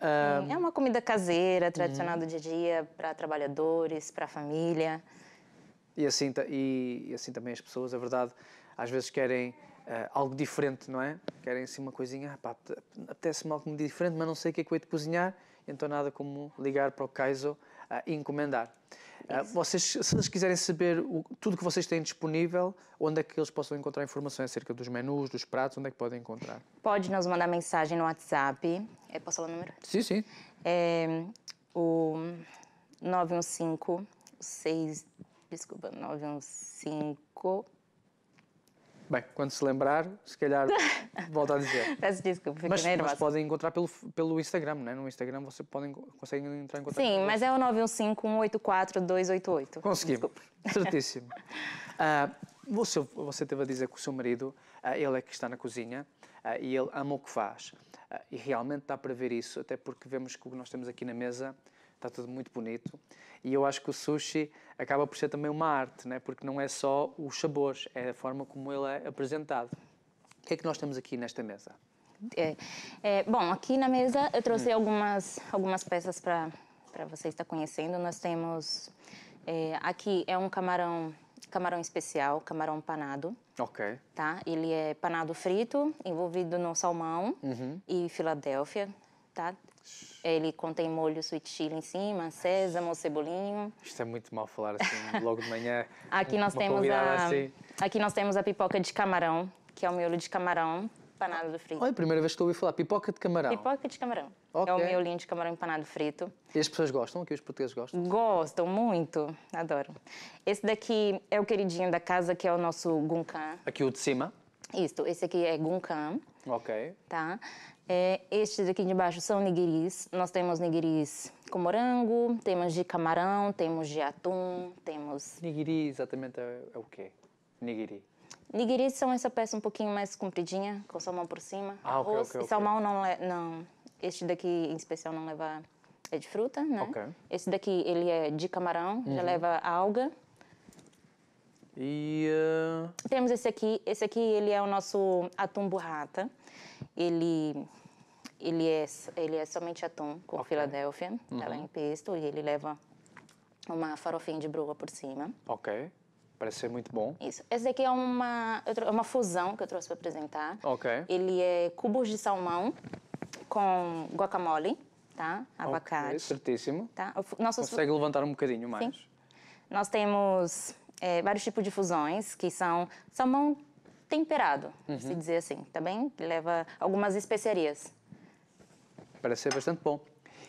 Um, é uma comida caseira, tradicional hum. do uhum. dia a dia, para trabalhadores, para a família. E assim, e, e assim também as pessoas, a é verdade, às vezes querem Uh, algo diferente, não é? Querem assim uma coisinha, ah, pá, apetece-me algo diferente, mas não sei o que é que eu hei de cozinhar, então nada como ligar para o Kaizo uh, encomendar. Uh, vocês, se eles quiserem saber o, tudo que vocês têm disponível, onde é que eles possam encontrar informações acerca dos menus, dos pratos, onde é que podem encontrar? Pode nos mandar mensagem no WhatsApp. É, posso falar o número? Sim, sim. É, o 915 6 desculpa, 915 Bem, quando se lembrar, se calhar *laughs* volta a dizer. Peço desculpa, fiquei mas, nervosa. Mas podem encontrar pelo, pelo Instagram, né? No Instagram você podem, conseguem entrar em contato. Sim, mas é o 915-184-288. Conseguimos, desculpa. certíssimo. uh, *laughs* você, você teve a dizer que o seu marido, uh, ele é que está na cozinha uh, e ele ama o que faz. e realmente dá para ver isso, até porque vemos que o que nós temos aqui na mesa está tudo muito bonito. E eu acho que o sushi acaba por ser também uma arte, né? porque não é só os sabores, é a forma como ele é apresentado. O que é que nós temos aqui nesta mesa? É, é, bom, aqui na mesa eu trouxe hum. algumas, algumas peças para você estar conhecendo. Nós temos é, aqui é um camarão camarão especial, camarão panado. Ok. Tá? Ele é panado frito, envolvido no salmão uhum. e Filadélfia, tá? Ele contém molho sweet chili em cima, sésamo, cebolinho. Isto é muito mal falar assim, logo de manhã. *laughs* aqui nós temos a assim. aqui nós temos a pipoca de camarão, que é o miolo de camarão empanado do frito. Olha, a primeira vez que eu ouvi falar pipoca de camarão. Pipoca de camarão. Okay. É o miolinho de camarão empanado frito. E as pessoas gostam? Que os portugueses gostam? Gostam muito, adoro. Esse daqui é o queridinho da casa, que é o nosso gunkan. Aqui o de cima? Isso, esse aqui é gunkan. Ok. Tá? É, estes aqui de baixo são nigiris. Nós temos nigiris com morango, temos de camarão, temos de atum, temos... Nigiri exatamente é, é o quê? Nigiri. Nigiri são essa peça um pouquinho mais compridinha, com salmão por cima. Ah, arroz, okay, okay, E salmão não, não... Este daqui em especial não leva... É de fruta, né? Okay. Esse daqui, ele é de camarão, uhum. já leva alga. E... Uh... Temos esse aqui. Esse aqui, ele é o nosso atum burrata ele ele é ele é somente atum com okay. Filadélfia, uhum. ela é em pesto e ele leva uma farofinha de broa por cima. Ok. Parece ser muito bom. Isso. Esse daqui é uma, é uma fusão que eu trouxe para apresentar. Ok. Ele é cubos de salmão com guacamole, tá? Abacate. Okay, certíssimo. Tá? Consegue levantar um bocadinho mais? Sim. Nós temos é, vários tipos de fusões, que são salmão temperado, uhum. se dizer assim, tá bem? Leva algumas especiarias. Parece ser bastante bom.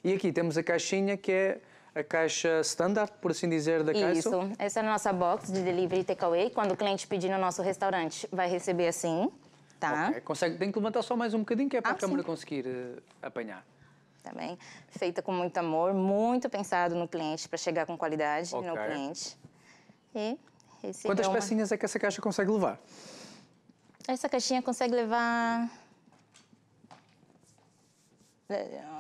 E aqui temos a caixinha que é a caixa standard, por assim dizer, da caixa. Isso, essa é a nossa box de delivery takeaway. Quando o cliente pedir no nosso restaurante, vai receber assim, tá? Okay. Consegue, tem que levantar só mais um bocadinho, que é para ah, a câmera sim. conseguir uh, apanhar também, tá feita com muito amor, muito pensado no cliente, para chegar com qualidade okay. no cliente. E Quantas uma... pecinhas é que essa caixa consegue levar? Essa caixinha consegue levar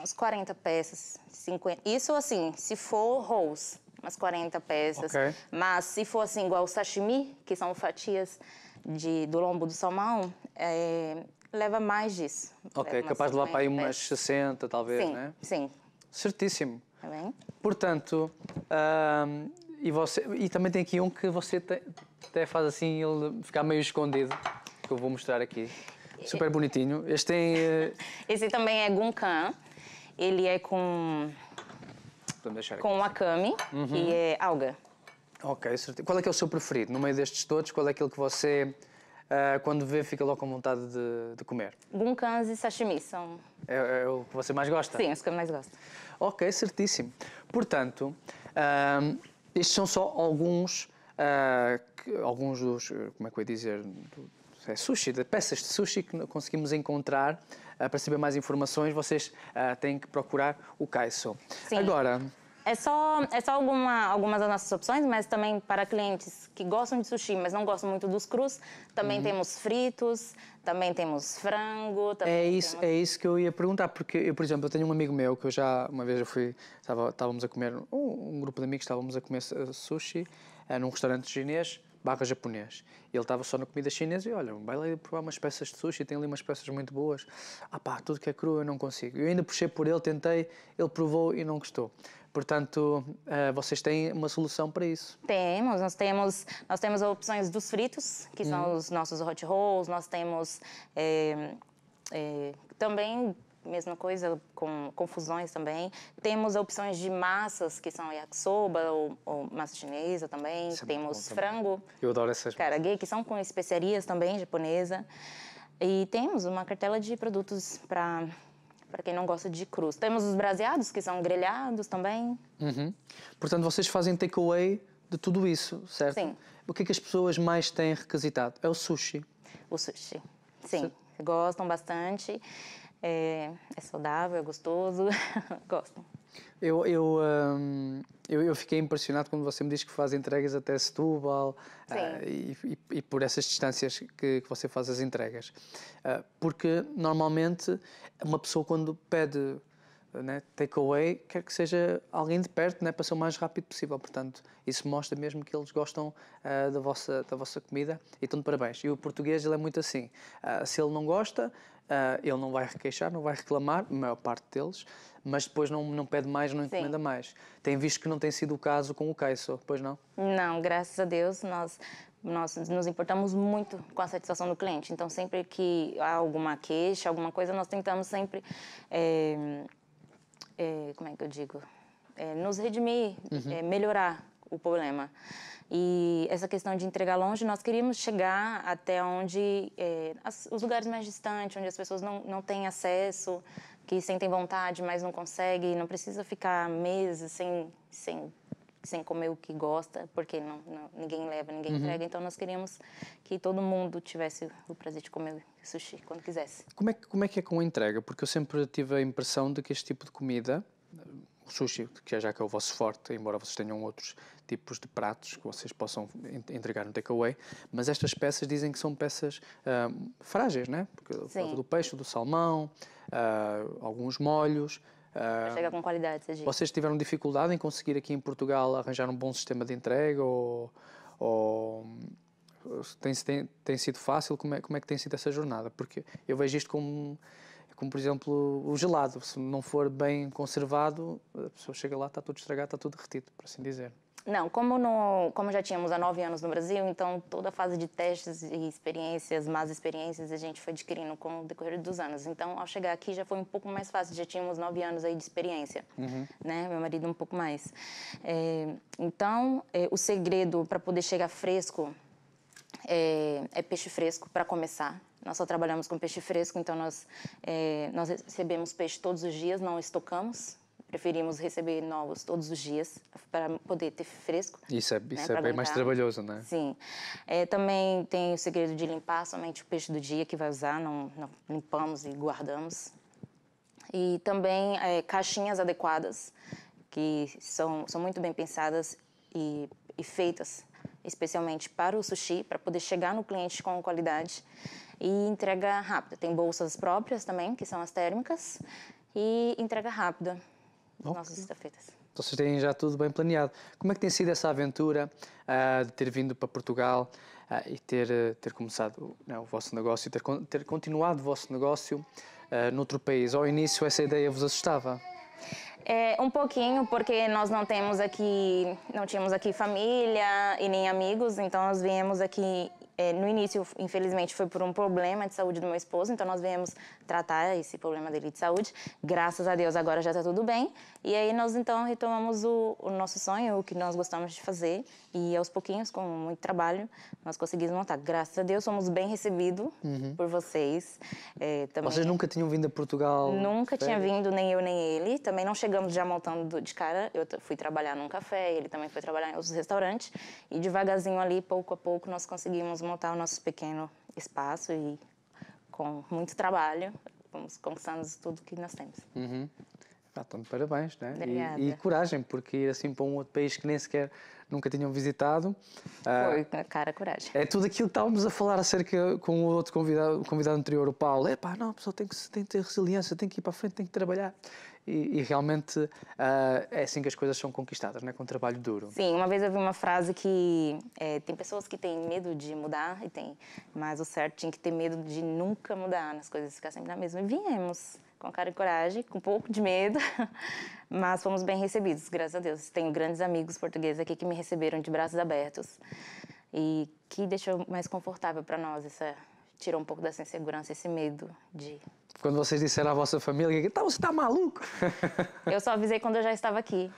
uns 40 peças, 50. Isso assim, se for rolls, umas 40 peças. Okay. Mas se for assim, igual sashimi, que são fatias de, do lombo do salmão, é, leva mais disso. Ok, capaz de levar para aí umas 60, talvez, sim, né? Sim. Certíssimo. Tá bem? Portanto, e, você, e também tem aqui um que você te, até faz assim, ele ficar meio escondido que eu vou mostrar aqui. Super bonitinho. Este tem... Eh, *laughs* Esse também é Gunkan. Ele é com... Com Akami, uhum. que é alga. Ok, certo Qual é que é o seu preferido? No meio destes todos, qual é aquele que você, uh, quando vê, fica logo com vontade de, de comer? Gunkans e sashimi são... É, é, o que você mais gosta? Sim, é os que eu mais gosto. Ok, certíssimo. Portanto, uh, estes são só alguns... Uh, que, alguns dos... Como é que eu ia dizer? Do, é sushi, de peças de sushi que conseguimos encontrar. Uh, para saber mais informações, vocês uh, têm que procurar o Kaiso. Sim. Agora. É só, é só alguma, algumas das nossas opções, mas também para clientes que gostam de sushi, mas não gostam muito dos crus, também uhum. temos fritos, também temos frango. Também é, isso, temos... é isso que eu ia perguntar, porque eu, por exemplo, eu tenho um amigo meu que eu já, uma vez eu fui, estava, estávamos a comer, um, um grupo de amigos estávamos a comer sushi é, num restaurante chinês barra japonês. Ele estava só na comida chinesa e olha, vai lá é provar umas peças de sushi, tem ali umas peças muito boas. Ah pá, tudo que é cru eu não consigo. Eu ainda puxei por ele, tentei, ele provou e não gostou. Portanto, uh, vocês têm uma solução para isso? Temos, nós temos, nós temos opções dos fritos, que hum. são os nossos hot rolls, nós temos é, é, também mesma coisa, com confusões também. Temos opções de massas, que são yakisoba ou, ou massa chinesa também. É Temos bom, frango. Eu adoro essas. Karage, que são com especiarias também japonesa. E temos uma cartela de produtos para para quem não gosta de cruz. Temos os braseados, que são grelhados também. Uhum. Portanto, vocês fazem takeaway de tudo isso, certo? Sim. O que é que as pessoas mais têm requisitado? É o sushi. O sushi, sim. Certo. Gostam bastante. É, é saudável, é gostoso, *laughs* gosto. Eu, eu, hum, eu, eu, fiquei impressionado quando você me diz que faz entregas até Setúbal uh, e, e, e, por essas distâncias que, que você faz as entregas. Uh, porque normalmente uma pessoa quando pede né, takeaway quer que seja alguém de perto né, para ser o mais rápido possível. Portanto, isso mostra mesmo que eles gostam uh, da, vossa, da vossa comida e estão de parabéns. E o português ele é muito assim. se ele não gosta, Uh, ele não vai requeixar, não vai reclamar, a maior parte deles, mas depois não, não pede mais, não encomenda Sim. mais. Tem visto que não tem sido o caso com o Caiço, pois não? Não, graças a Deus, nós, nós nos importamos muito com a satisfação do cliente. Então, sempre que há alguma queixa, alguma coisa, nós tentamos sempre. É, é, como é que eu digo? É, nos redimir, uhum. melhorar o problema. E essa questão de entregar longe, nós queríamos chegar até onde é, as, os lugares mais distantes, onde as pessoas não, não têm acesso, que sentem vontade, mas não conseguem, não precisa ficar meses sem, sem, sem comer o que gosta, porque não, não ninguém leva, ninguém uhum. entrega. Então nós queríamos que todo mundo tivesse o prazer de comer sushi quando quisesse. Como é, como é que é com a entrega? Porque eu sempre tive a impressão de que este tipo de comida o sushi, que é já que é o vosso forte, embora vocês tenham outros tipos de pratos que vocês possam entregar no takeaway, mas estas peças dizem que são peças uh, frágeis, né? Porque do peixe, do salmão, uh, alguns molhos. Uh, ah, chegar com qualidade, seja. Vocês tiveram dificuldade em conseguir aqui em Portugal arranjar um bom sistema de entrega ou, ou tem, tem, tem sido fácil? Como é, como é que tem sido essa jornada? Porque eu vejo isto como como, por exemplo, o gelado. Se não for bem conservado, a pessoa chega lá, está tudo estragado, está tudo derretido, por assim dizer. Não, como, no, como já tínhamos há nove anos no Brasil, então toda a fase de testes e experiências, más experiências, a gente foi adquirindo com o decorrer dos anos. Então, ao chegar aqui já foi um pouco mais fácil, já tínhamos nove anos aí de experiência, uhum. né? Meu marido um pouco mais. É, então, é, o segredo para poder chegar fresco é, é peixe fresco para começar. Nós só trabalhamos com peixe fresco, então nós, é, nós recebemos peixe todos os dias, não estocamos. Preferimos receber novos todos os dias para poder ter fresco. Isso é, né, isso né, é bem mais trabalhoso, né? Sim. É, também tem o segredo de limpar somente o peixe do dia que vai usar, não, não limpamos e guardamos. E também eh, caixinhas adequadas, que são, são muito bem pensadas e, e feitas especialmente para o sushi, para poder chegar no cliente com qualidade e entrega rápida. Tem bolsas próprias também, que são as térmicas, e entrega rápida das okay. nossas estafetas. Então vocês têm já tudo bem planeado. Como é que tem sido essa aventura uh, de ter vindo para Portugal uh, e ter, ah, ter começado não, né, o vosso negócio, ter, ter continuado o vosso negócio noutro país? Ao início essa ideia vos assustava? É, um pouquinho, porque nós não temos aqui, não tínhamos aqui família e nem amigos, então nós viemos aqui é, no início, infelizmente, foi por um problema de saúde do meu esposo, então nós viemos tratar esse problema dele de saúde. Graças a Deus, agora já está tudo bem. E aí nós então retomamos o, o, nosso sonho, o que nós gostamos de fazer, e aos pouquinhos, com muito trabalho, nós conseguimos montar. Graças a Deus, somos bem recebidos uhum. por vocês. É, também... Vocês nunca tinham vindo a Portugal? Nunca tinha vindo, nem eu nem ele. Também não chegamos já montando de cara. Eu fui trabalhar num café, ele também foi trabalhar em outros restaurantes. E devagarzinho ali, pouco a pouco, nós conseguimos montar o nosso pequeno espaço e com muito trabalho, vamos conquistando tudo que nós temos. Uhum então, parabéns, né? E, e, coragem, porque ir assim para um outro país que nem sequer nunca tinham visitado. Ah, Foi, ah, cara, coragem. É tudo aquilo que estávamos a falar acerca com o outro convidado, convidado anterior, o Paulo. É pá, não, a pessoa tem que, tem que ter resiliência, tem que ir para a frente, tem que trabalhar. E, e realmente ah, é assim que as coisas são conquistadas, né? Com trabalho duro. Sim, uma vez eu vi uma frase que é, tem pessoas que têm medo de mudar, e tem, mas o certo tinha que ter medo de nunca mudar, nas coisas ficar sempre na mesma. E viemos com cara e coragem, com um pouco de medo, *laughs* mas fomos bem recebidos, graças a Deus. Tenho grandes amigos portugueses aqui que me receberam de braços abertos e que deixou mais confortável para nós essa tirou um pouco dessa insegurança, esse medo de quando vocês disseram à vossa família, tá, você tá maluco? *laughs* eu só avisei quando eu já estava aqui.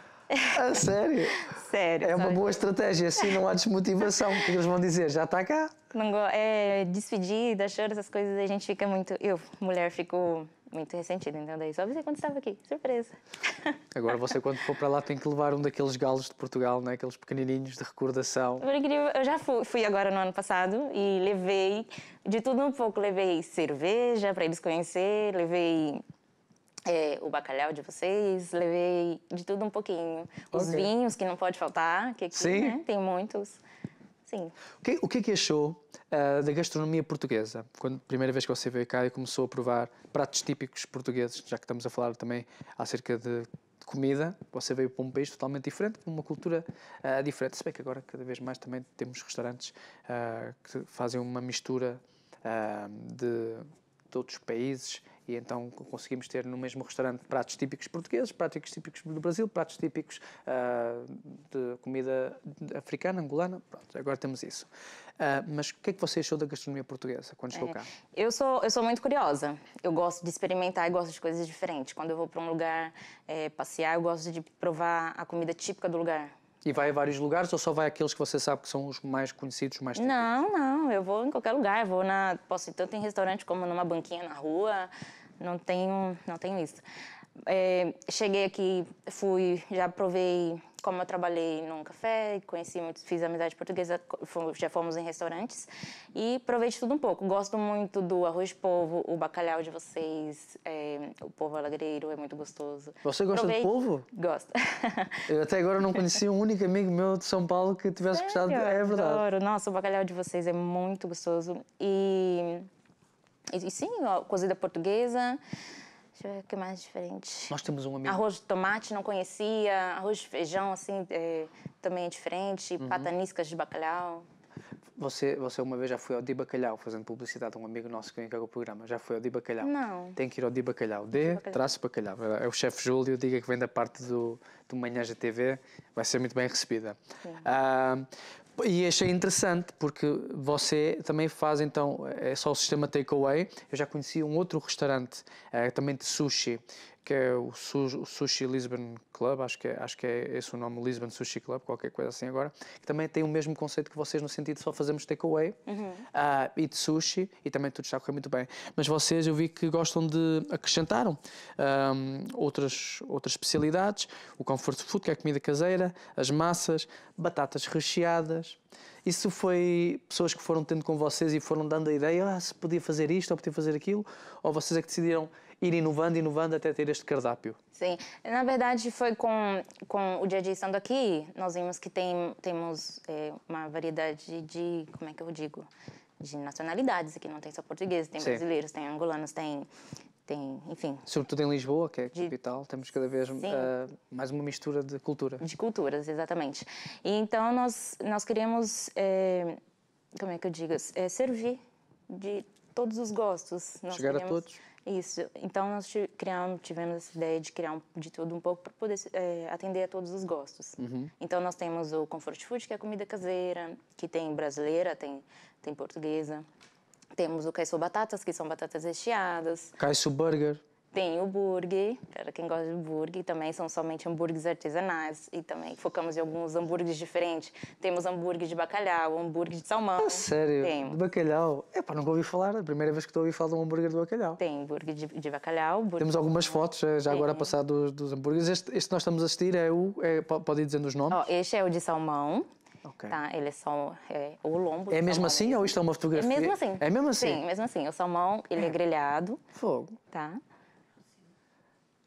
Ah, sério? *laughs* sério. É uma boa estratégia, assim não há desmotivação, porque eles vão dizer, já está cá. Não, é despedida, choro, essas coisas, a gente fica muito... Eu, mulher, fico muito ressentido. Então daí só avisei quando estava aqui. Surpresa! *laughs* Agora você quando for para lá tem que levar um daqueles galos de Portugal, né? aqueles pequenininhos de recordação. Eu já fui, fui agora no ano passado e levei de tudo um pouco. Levei cerveja para eles conhecer, levei é, o bacalhau de vocês, levei de tudo um pouquinho. Os okay. vinhos que não pode faltar, que aqui, Sim. Né? tem muitos. Sim. O que, o que é que achou uh, da gastronomia portuguesa? Quando primeira vez que você veio cá e começou a provar pratos típicos portugueses, já que estamos a falar também acerca de comida, você veio para um país totalmente diferente, com uma cultura uh, diferente. Se bem que agora cada vez mais também temos restaurantes uh, que fazem uma mistura de, de outros países e então conseguimos ter no mesmo restaurante pratos típicos portugueses, pratos típicos do Brasil, pratos típicos uh, de comida africana, angolana, pronto, agora temos isso. Uh, mas o que é que você achou da gastronomia portuguesa quando chegou é, cá? Eu sou, eu sou muito curiosa, eu gosto de experimentar e gosto de coisas diferentes. Quando eu vou para um lugar é, passear, eu gosto de provar a comida típica do lugar e vai a vários lugares ou só vai àqueles que você sabe que são os mais conhecidos, mais típicos? Não, não. Eu vou em qualquer lugar. Eu vou na... Posso ir tanto em restaurante como numa banquinha na rua. Não tenho, não tenho isso. É, cheguei aqui, fui, já provei como eu trabalhei num café, conheci muitos, fiz amizade portuguesa, já fomos em restaurantes e provei de tudo um pouco. Gosto muito do arroz de polvo, o bacalhau de vocês, é, o povo alagreiro é muito gostoso. Você gosta provei... do polvo? Gosto. *laughs* eu até agora não conheci um único amigo meu de São Paulo que tivesse Sério? gostado. É verdade. Adoro. Nossa, o bacalhau de vocês é muito gostoso e e, sim, cozida portuguesa. Deixa eu ver o que é mais diferente. Nós temos um amigo. Arroz de tomate, não conhecia. Arroz de feijão, assim, é, também é diferente. Uhum. Pataniscas de bacalhau. Você, você uma vez já foi ao Di Bacalhau, fazendo publicidade a um amigo nosso que vem cá o programa. Já foi ao Di Bacalhau? Não. Tem que ir ao Di Bacalhau. D, traço bacalhau. É, é o chefe Júlio, diga que vem da parte do, do manhã da TV. Vai ser muito bem recebida. E achei interessante, porque você também faz, então, é só o sistema takeaway. Eu já conheci um outro restaurante, eh, também de sushi, que é o, Sushi Lisbon Club, acho que, é, acho que é esse o nome, Lisbon Sushi Club, qualquer coisa assim agora, que também tem o mesmo conceito que vocês, no sentido de só fazemos takeaway uhum. uh, e de sushi, e também tudo está a correr muito bem. Mas vocês, eu vi que gostam de, acrescentaram um, outras, outras especialidades, o comfort food, que é a comida caseira, as massas, batatas recheadas, isso foi pessoas que foram tendo com vocês e foram dando a ideia, ah, se podia fazer isto ou podia fazer aquilo, ou vocês é que decidiram ir inovando, inovando até ter este cardápio. Sim, na verdade foi com, com o dia de estando aqui, nós vimos que tem, temos é, uma variedade de, como é que eu digo, de nacionalidades aqui, não tem só portugueses, tem Sim. brasileiros, tem angolanos, tem tem, enfim. Sobretudo em Lisboa, que é a capital, de... temos cada vez uh, mais uma mistura de cultura. De culturas, exatamente. E então nós, nós queremos, é, eh, como é que eu digo, é, servir de todos os gostos. Nós Chegar queremos... a todos isso. Então nós criamos, tivemos essa ideia de criar um, de tudo um pouco para poder é, atender a todos os gostos. Uhum. Então nós temos o comfort food, que é comida caseira, que tem brasileira, tem tem portuguesa. Temos o caiço batatas, que são batatas recheadas. Caiço burger. Tem o burger, para quem gosta de burger, também são somente hambúrgueres artesanais e também focamos em alguns hambúrgueres diferentes. Temos hambúrguer de bacalhau, hambúrguer de salmão. Ah, sério? Tem. De bacalhau? É pá, nunca ouvi falar, é a primeira vez que estou a ouvir falar de um hambúrguer de bacalhau. Tem hambúrguer de, de bacalhau. Temos algumas fotos eh, já agora passado dos, dos hambúrgueres. Este, este que nós estamos a assistir é o, é, pode ir dizendo os nomes? Oh, este é o de salmão. Okay. Tá? Ele é só é, o lombo. É mesmo assim mesmo. ou isto é uma fotografia? É mesmo assim. É mesmo assim? Sim, mesmo assim. O salmão, ele é grelhado. Fogo. Tá?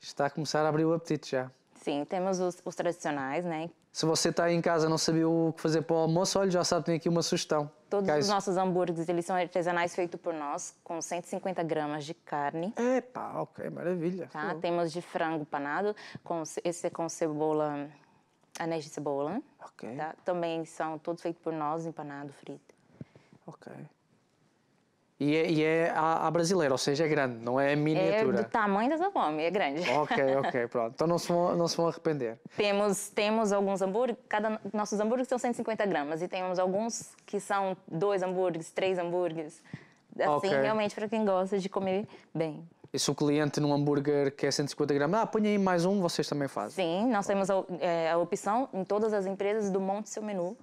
Está a começar a abrir o apetite já. Sim, temos os, os tradicionais, né? Se você está em casa não sabia o que fazer para o almoço, olha, já sabe, tem aqui uma sugestão. Todos os nossos hambúrgueres, eles são artesanais feitos por nós, com 150 gramas de carne. É, ok, maravilha. Tá? Temos de frango panado, com, esse é com cebola, anéis de cebola. Ok. Tá? Também são todos feitos por nós, empanado, frito. Ok. E é, e é a, a, brasileira, ou seja, é grande, não é miniatura. É do tamanho da sua é grande. Ok, ok, *laughs* pronto. Então não se vão, não se vão arrepender. Temos, temos alguns hambúrgueres, cada, nossos hambúrgueres são 150 gramas e temos alguns que são dois hambúrgueres, três hambúrgueres. Assim, okay. realmente para quem gosta de comer bem. E se o cliente num hambúrguer quer 150 é gramas, ah, põe aí mais um, vocês também fazem? Sim, nós temos a, é, a opção em todas as empresas do monte seu menu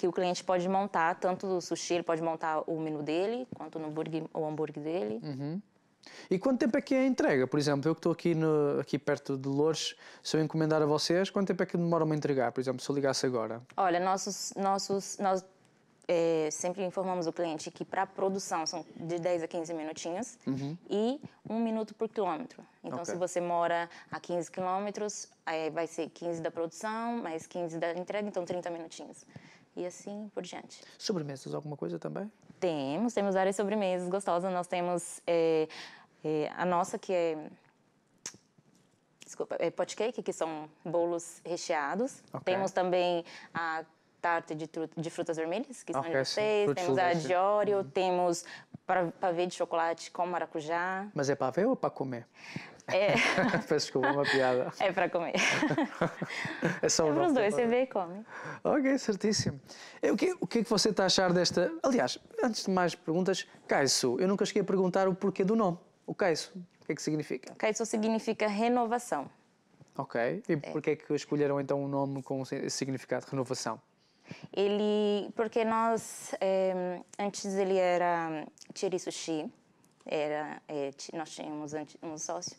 que o cliente pode montar, tanto o sushi, ele pode montar o menu dele, quanto no hambúrguer, o hambúrguer dele. Uhum. E quanto tempo é que é a entrega? Por exemplo, eu que estou aqui, aqui perto de Lourdes, se eu encomendar a vocês, quanto tempo é que demora uma entrega? entregar, por exemplo, se eu ligasse agora? Olha, nossos, nossos, nós é, sempre informamos o cliente que para produção são de 10 a 15 minutinhos uhum. e um minuto por quilômetro. Então, okay. se você mora a 15 quilômetros, vai ser 15 da produção, mais 15 da entrega, então 30 minutinhos e assim por diante. Sobremesas, alguma coisa também? Temos, temos várias sobremesas gostosas. Nós temos é, é, a nossa que é desculpa, é pot cake, que são bolos recheados. Okay. Temos também a tarte de, de frutas vermelhas, que são de vocês. Sim. Temos a de Oreo, uhum. temos pavê de chocolate com maracujá. Mas é pavê ou é para comer? É... *laughs* Peço desculpa, uma piada. É para comer. *laughs* É só é para os dois, você vê e come. Ok, certíssimo. É, o que, o que é que você está a achar desta... Aliás, antes de mais perguntas, Caiço, eu nunca cheguei a perguntar o porquê do nome. O Caiço, o que é que significa? Caiço significa renovação. Ok. E é. porquê é que escolheram então um nome com esse significado de renovação? Ele... Porque nós... Eh, antes ele era Tiri hum, Sushi era é, nós tínhamos um sócio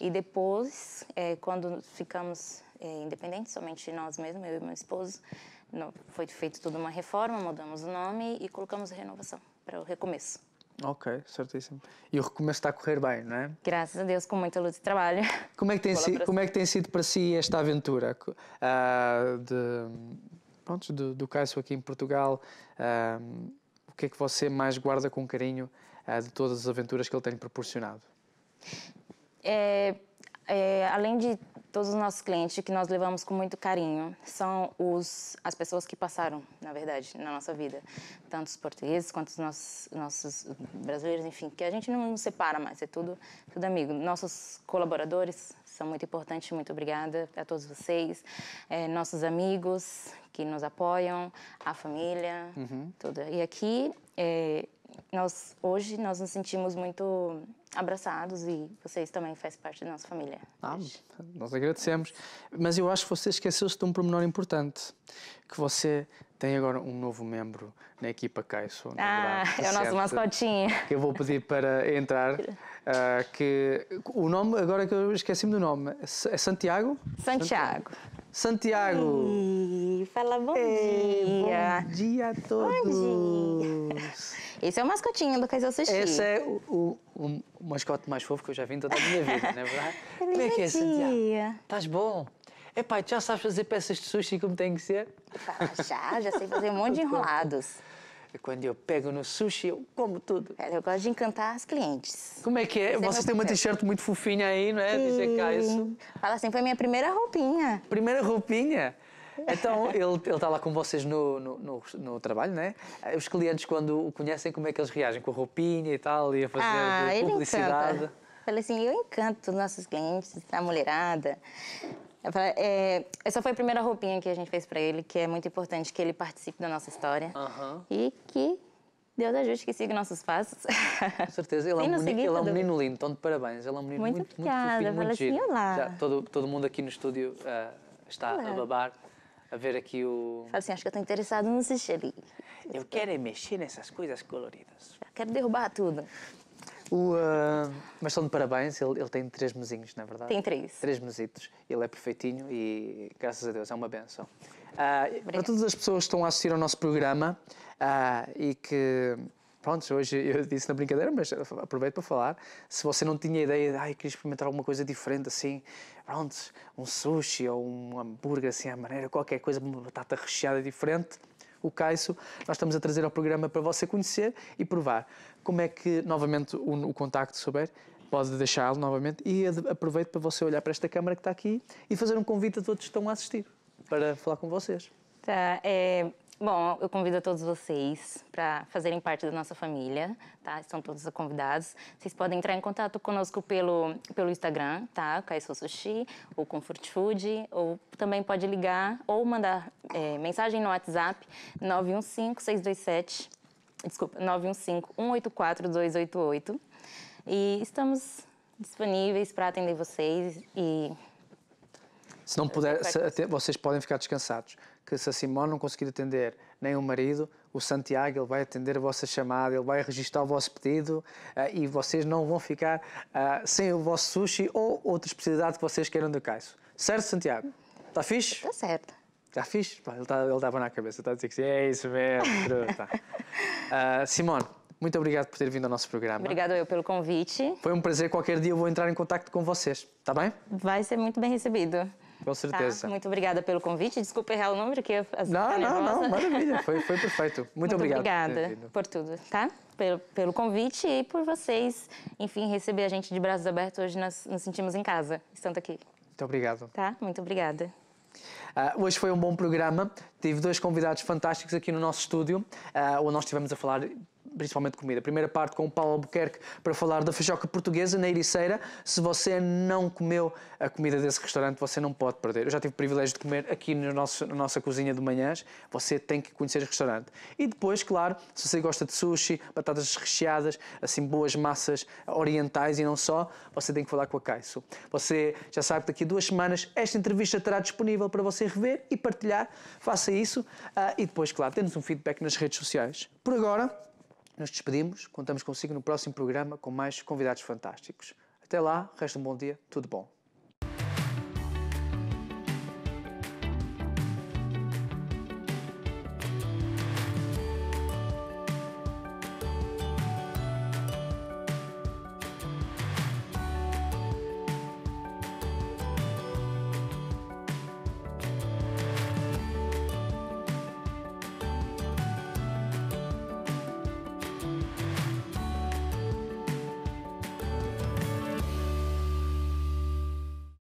e depois é, quando ficamos é, independentes somente nós mesmos eu e meu esposo no, foi feita toda uma reforma mudamos o nome e colocamos a renovação para o recomeço Ok, certíssimo. E o recomeço está a correr bem, não é? Graças a Deus, com muita luta e trabalho. Como é que tem, sido como é que tem sido para si esta aventura uh, de, pronto, do, do caso aqui em Portugal? Uh, o que é que você mais guarda com carinho uh, de todas as aventuras que ele tem proporcionado? É, é, além de todos os nossos clientes que nós levamos com muito carinho, são os, as pessoas que passaram, na verdade, na nossa vida. Tanto os portugueses quanto os nossos, nossos brasileiros, enfim, que a gente não, não separa mais, é tudo, tudo amigo. Nossos colaboradores, são muito importantes. Muito obrigada a todos vocês, é, nossos amigos que nos apoiam, a família, uhum. tudo. E aqui é, nós hoje nós nos sentimos muito abraçados e vocês também fazem parte da nossa família. Ah, nós agradecemos. Mas eu acho que você esqueceu-se de um pormenor importante, que você tem agora um novo membro na equipa Caiço. Ah, verdade, é o nosso mascotinho. Que eu vou pedir para entrar. Uh, *laughs* que o nome, agora que eu esqueci-me do nome, é Santiago? Santiago. Santiago! Santiago fala bom Ei, é, dia. Bom dia a todos. Bom dia. Esse é o mascotinho do Casal Sushi. Esse é o, o, o, mascote mais fofo que eu já vi em toda a minha vida, não é verdade? *laughs* como é que é, Santiago? Estás bom? Epá, já sabes fazer peças de sushi como tem que ser? Já, já sei fazer um monte de *laughs* enrolados. É quando eu pego no sushi, eu como tudo. É, eu gosto de encantar as clientes. Como é que é? é Você Vocês têm uma t-shirt muito fofinha aí, não é? Sim. Dizer cá isso. Fala assim, foi minha primeira roupinha. Primeira roupinha? Então ele, está lá com vocês no, no, no, no trabalho, né? Os clientes, quando o conhecem, como é que eles reagem? Com a roupinha e tal, e a fazer ah, publicidade? Encanta. Falei assim, eu encanto os nossos clientes, a mulherada. Falei, é, essa foi a primeira roupinha que a gente fez para ele, que é muito importante que ele participe da nossa história. Uhum. E que Deus ajude que siga nossos passos. Com certeza. Ele, é, *laughs* um menino, ele é um menino lindo, então de parabéns. Ele é um menino muito, muito, obrigada. muito fofinho, muito assim, giro. Olá. Já, todo, todo mundo aqui no estúdio uh, está olá. a babar a ver aqui o. Fala assim, acho que eu estou interessado no ali. Eu quero é mexer nessas coisas coloridas. Eu quero derrubar tudo. O, uh, mas são de parabéns, ele, ele tem três mesinhos, na é verdade. Tem três. Três mesitos. Ele é perfeitinho e, graças a Deus, é uma benção. Uh, para todas as pessoas que estão a assistir ao nosso programa uh, e que pronto, hoje eu disse na brincadeira, mas aproveito para falar. Se você não tinha ideia de, ai, queria experimentar alguma coisa diferente assim, pronto, um sushi ou um hambúrguer assim à maneira, qualquer coisa, uma batata recheada diferente, o Caiço, nós estamos a trazer ao programa para você conhecer e provar. Como é que, novamente, o, o contacto souber? Pode deixá-lo novamente e aproveito para você olhar para esta câmara que está aqui e fazer um convite a todos que estão a assistir para falar com vocês. Tá, é, Bom, eu convido a todos vocês para fazerem parte da nossa família, tá? Estão todos convidados. Vocês podem entrar em contato conosco pelo, pelo Instagram, tá? Kaiso Sushi, ou Comfort Food, ou também pode ligar ou mandar é, mensagem no WhatsApp 915-627, desculpa, 915-184-288. E estamos disponíveis para atender vocês e... Se não puder, se, vocês podem ficar descansados que se a Simone não conseguir atender nem o marido, o Santiago ele vai atender a vossa chamada, ele vai registrar o vosso pedido uh, e vocês não vão ficar uh, sem o vosso sushi ou outra especialidade que vocês queiram do Caiço. Certo, Santiago? Está fixe? Está certo. Está fixe? Ele estava tá, na cabeça, está a dizer que sim. É isso mesmo. uh, *laughs* Simone, muito obrigado por ter vindo ao nosso programa. Obrigado eu pelo convite. Foi um prazer. Qualquer dia eu vou entrar em contato com vocês, tá bem? Vai ser muito bem recebido. Com tá, certeza. Tá? Muito obrigada pelo convite. Desculpa errar o número, que eu Não, não, não, maravilha. Foi, foi *laughs* perfeito. Muito, Muito obrigado. Obrigada por, tudo, tá? Pelo, pelo convite e por vocês, enfim, receber a gente de braços abertos hoje. Nós nos sentimos em casa, estando aqui. Muito obrigado. Tá? Muito obrigada. Uh, hoje foi um bom programa. Tive dois convidados fantásticos aqui no nosso estúdio, uh, ah, onde nós estivemos a falar principalmente comida. Primeira parte com o Paulo Albuquerque para falar da feijoca portuguesa na Ericeira. Se você não comeu a comida desse restaurante, você não pode perder. Eu já tive o privilégio de comer aqui no nosso, na nossa cozinha de manhãs. Você tem que conhecer o restaurante. E depois, claro, se você gosta de sushi, batatas recheadas, assim, boas massas orientais e não só, você tem que falar com a Caiso. Você já sabe que daqui a duas semanas esta entrevista estará disponível para você rever e partilhar. Faça isso uh, e depois, claro, temos um feedback nas redes sociais. Por agora, nos despedimos, contamos consigo no próximo programa com mais convidados fantásticos. Até lá, resta um bom dia, tudo bom.